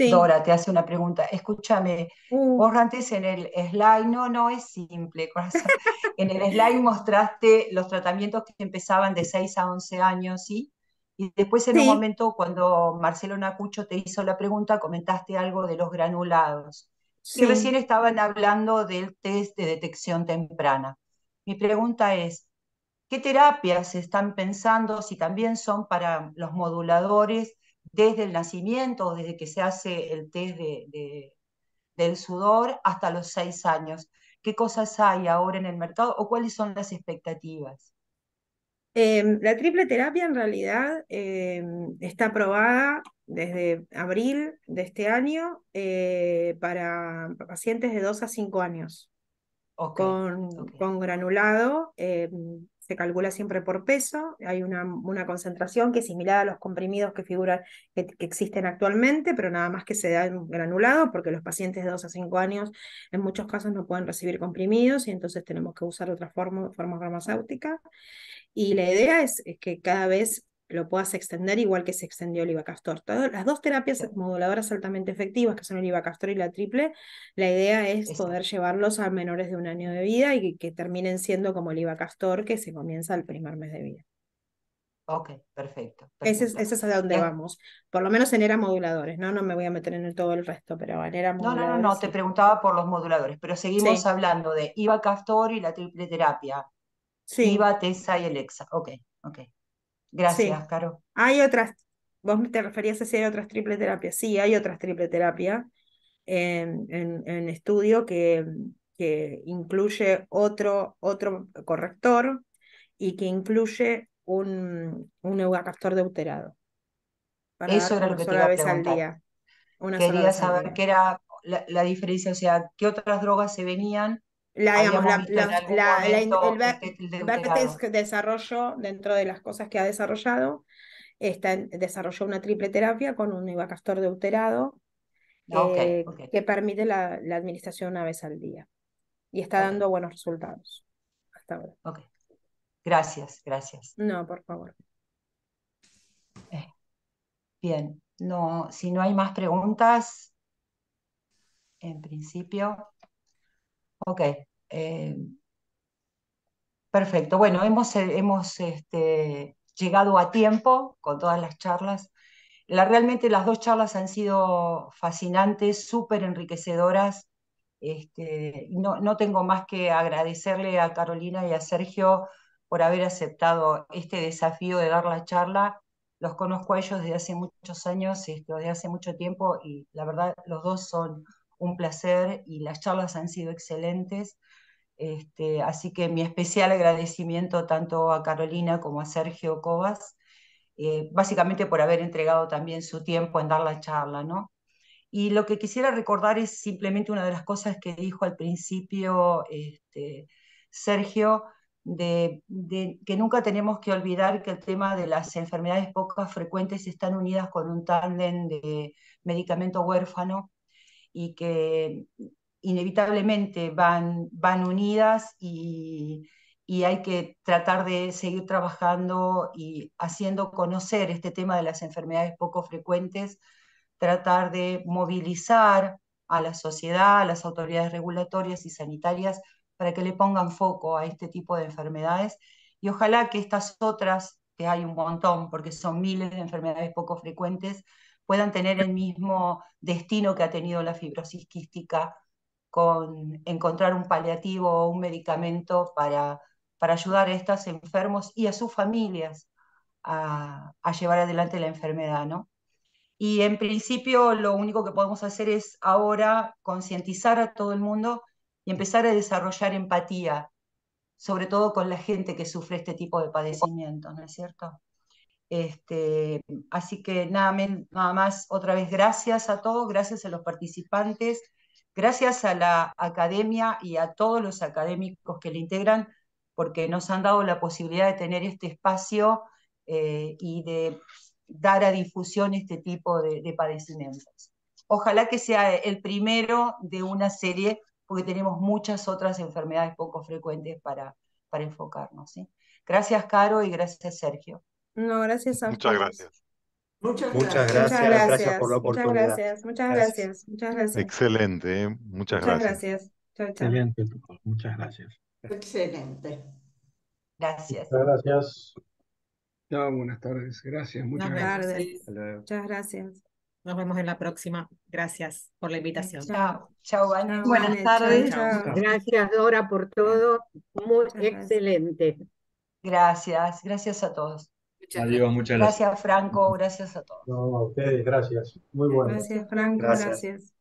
Dora te hace una pregunta. Escúchame, mm. vos antes en el slide, no, no es simple, en el slide mostraste los tratamientos que empezaban de 6 a 11 años, ¿sí? Y después en un momento, cuando Marcelo Nacucho te hizo la pregunta, comentaste algo de los granulados. Sí. Y recién estaban hablando del test de detección temprana. Mi pregunta es, ¿qué terapias están pensando si también son para los moduladores? desde el nacimiento desde que se hace el test del sudor hasta los seis años. ¿Qué cosas hay ahora en el mercado o cuáles son las expectativas? Em, la triple terapia en realidad em, está aprobada desde abril de este año eh, para pacientes de 2 a 5 años con, con, granulado em, se calcula siempre por peso, hay una, una concentración que es similar a los comprimidos que figuran, que, existen actualmente, pero nada más que se da en granulado, porque los pacientes de 2 a 5 años en muchos casos no pueden recibir comprimidos y entonces tenemos que usar otra forma, forma farmacéutica. Y la idea es, es que cada vez lo puedas extender igual que se extendió el Ivacaftor. Todas, las dos terapias moduladoras altamente efectivas, que son el castor y la triple, la idea es poder llevarlos a menores de un año de vida y que, terminen siendo como el castor que se comienza el primer mes de vida. Ok, perfecto. Ese, es, a donde vamos. Por lo menos en era moduladores, ¿no? No me voy a meter en todo el resto, pero en era moduladores. No, no, no, no te preguntaba por los moduladores, pero seguimos hablando de castor y la triple terapia. Sí. Iva, Tesa y Alexa. Ok, ok. Gracias, Caro. Hay otras, vos te referías a si hay otras triple terapias. Sí, hay otras triple terapias en, estudio que, que incluye otro, otro corrector y que incluye un, un deuterado. Eso era lo que te iba a preguntar. Quería saber qué era la diferencia, o sea, qué otras drogas se venían la, el, desarrolló, dentro de las cosas que ha desarrollado, está, desarrolló una triple terapia con un ibacastor deuterado ah, eh, que permite la, administración una vez al día. Y está dando buenos resultados hasta ahora. Gracias, gracias. No, por favor. Eh, bien, no, si no hay más preguntas, en principio. Ok. Eh, perfecto. Bueno, hemos, eh, hemos este, llegado a tiempo con todas las charlas. La, realmente las dos charlas han sido fascinantes, súper enriquecedoras. Este, no, no tengo más que agradecerle a Carolina y a Sergio por haber aceptado este desafío de dar la charla. Los conozco a ellos desde hace muchos años, este, desde hace mucho tiempo, y la verdad los dos son un placer y las charlas han sido excelentes. Este, así que mi especial agradecimiento tanto a Carolina como a Sergio Cobas, eh, básicamente por haber entregado también su tiempo en dar la charla, ¿no? Y lo que quisiera recordar es simplemente una de las cosas que dijo al principio este, Sergio, de, de, que nunca tenemos que olvidar que el tema de las enfermedades pocas frecuentes están unidas con un tándem de medicamento huérfano y que inevitablemente van, van unidas y, y hay que tratar de seguir trabajando y haciendo conocer este tema de las enfermedades poco frecuentes, tratar de movilizar a la sociedad, a las autoridades regulatorias y sanitarias para que le pongan foco a este tipo de enfermedades y ojalá que estas otras, que hay un montón porque son miles de enfermedades poco frecuentes, puedan tener el mismo destino que ha tenido la fibrosis quística con encontrar un paliativo o un medicamento para, para ayudar a estos enfermos y a sus familias a, llevar adelante la enfermedad, ¿no? Y en principio lo único que podemos hacer es ahora concientizar a todo el mundo y empezar a desarrollar empatía, sobre todo con la gente que sufre este tipo de padecimientos, ¿no es cierto? Este, así que nada, más, otra vez gracias a todos, gracias a los participantes, gracias a la academia y a todos los académicos que le integran, porque nos han dado la posibilidad de tener este espacio eh, y de dar a difusión este tipo de, padecimientos. Ojalá que sea el primero de una serie, porque tenemos muchas otras enfermedades poco frecuentes para, enfocarnos. Gracias, Caro, y gracias, Sergio. No, gracias a Muchas gracias. Muchas gracias. Muchas gracias. por la oportunidad. Muchas gracias. Muchas gracias. Muchas gracias. Excelente. ¿eh? Muchas, gracias. Chao, chao. Excelente. Muchas gracias. Excelente. Gracias. Muchas gracias. Chao, buenas tardes. Gracias. Muchas gracias. Muchas gracias. Nos vemos en la próxima. Gracias por la invitación. Chao. Chao, Buenas tardes. Gracias, Dora, por todo. Muy excelente. Gracias. Gracias a todos muchas gracias. Gracias, Franco. Gracias a todos. No, a ustedes, gracias. Muy bueno. Gracias, Franco. gracias.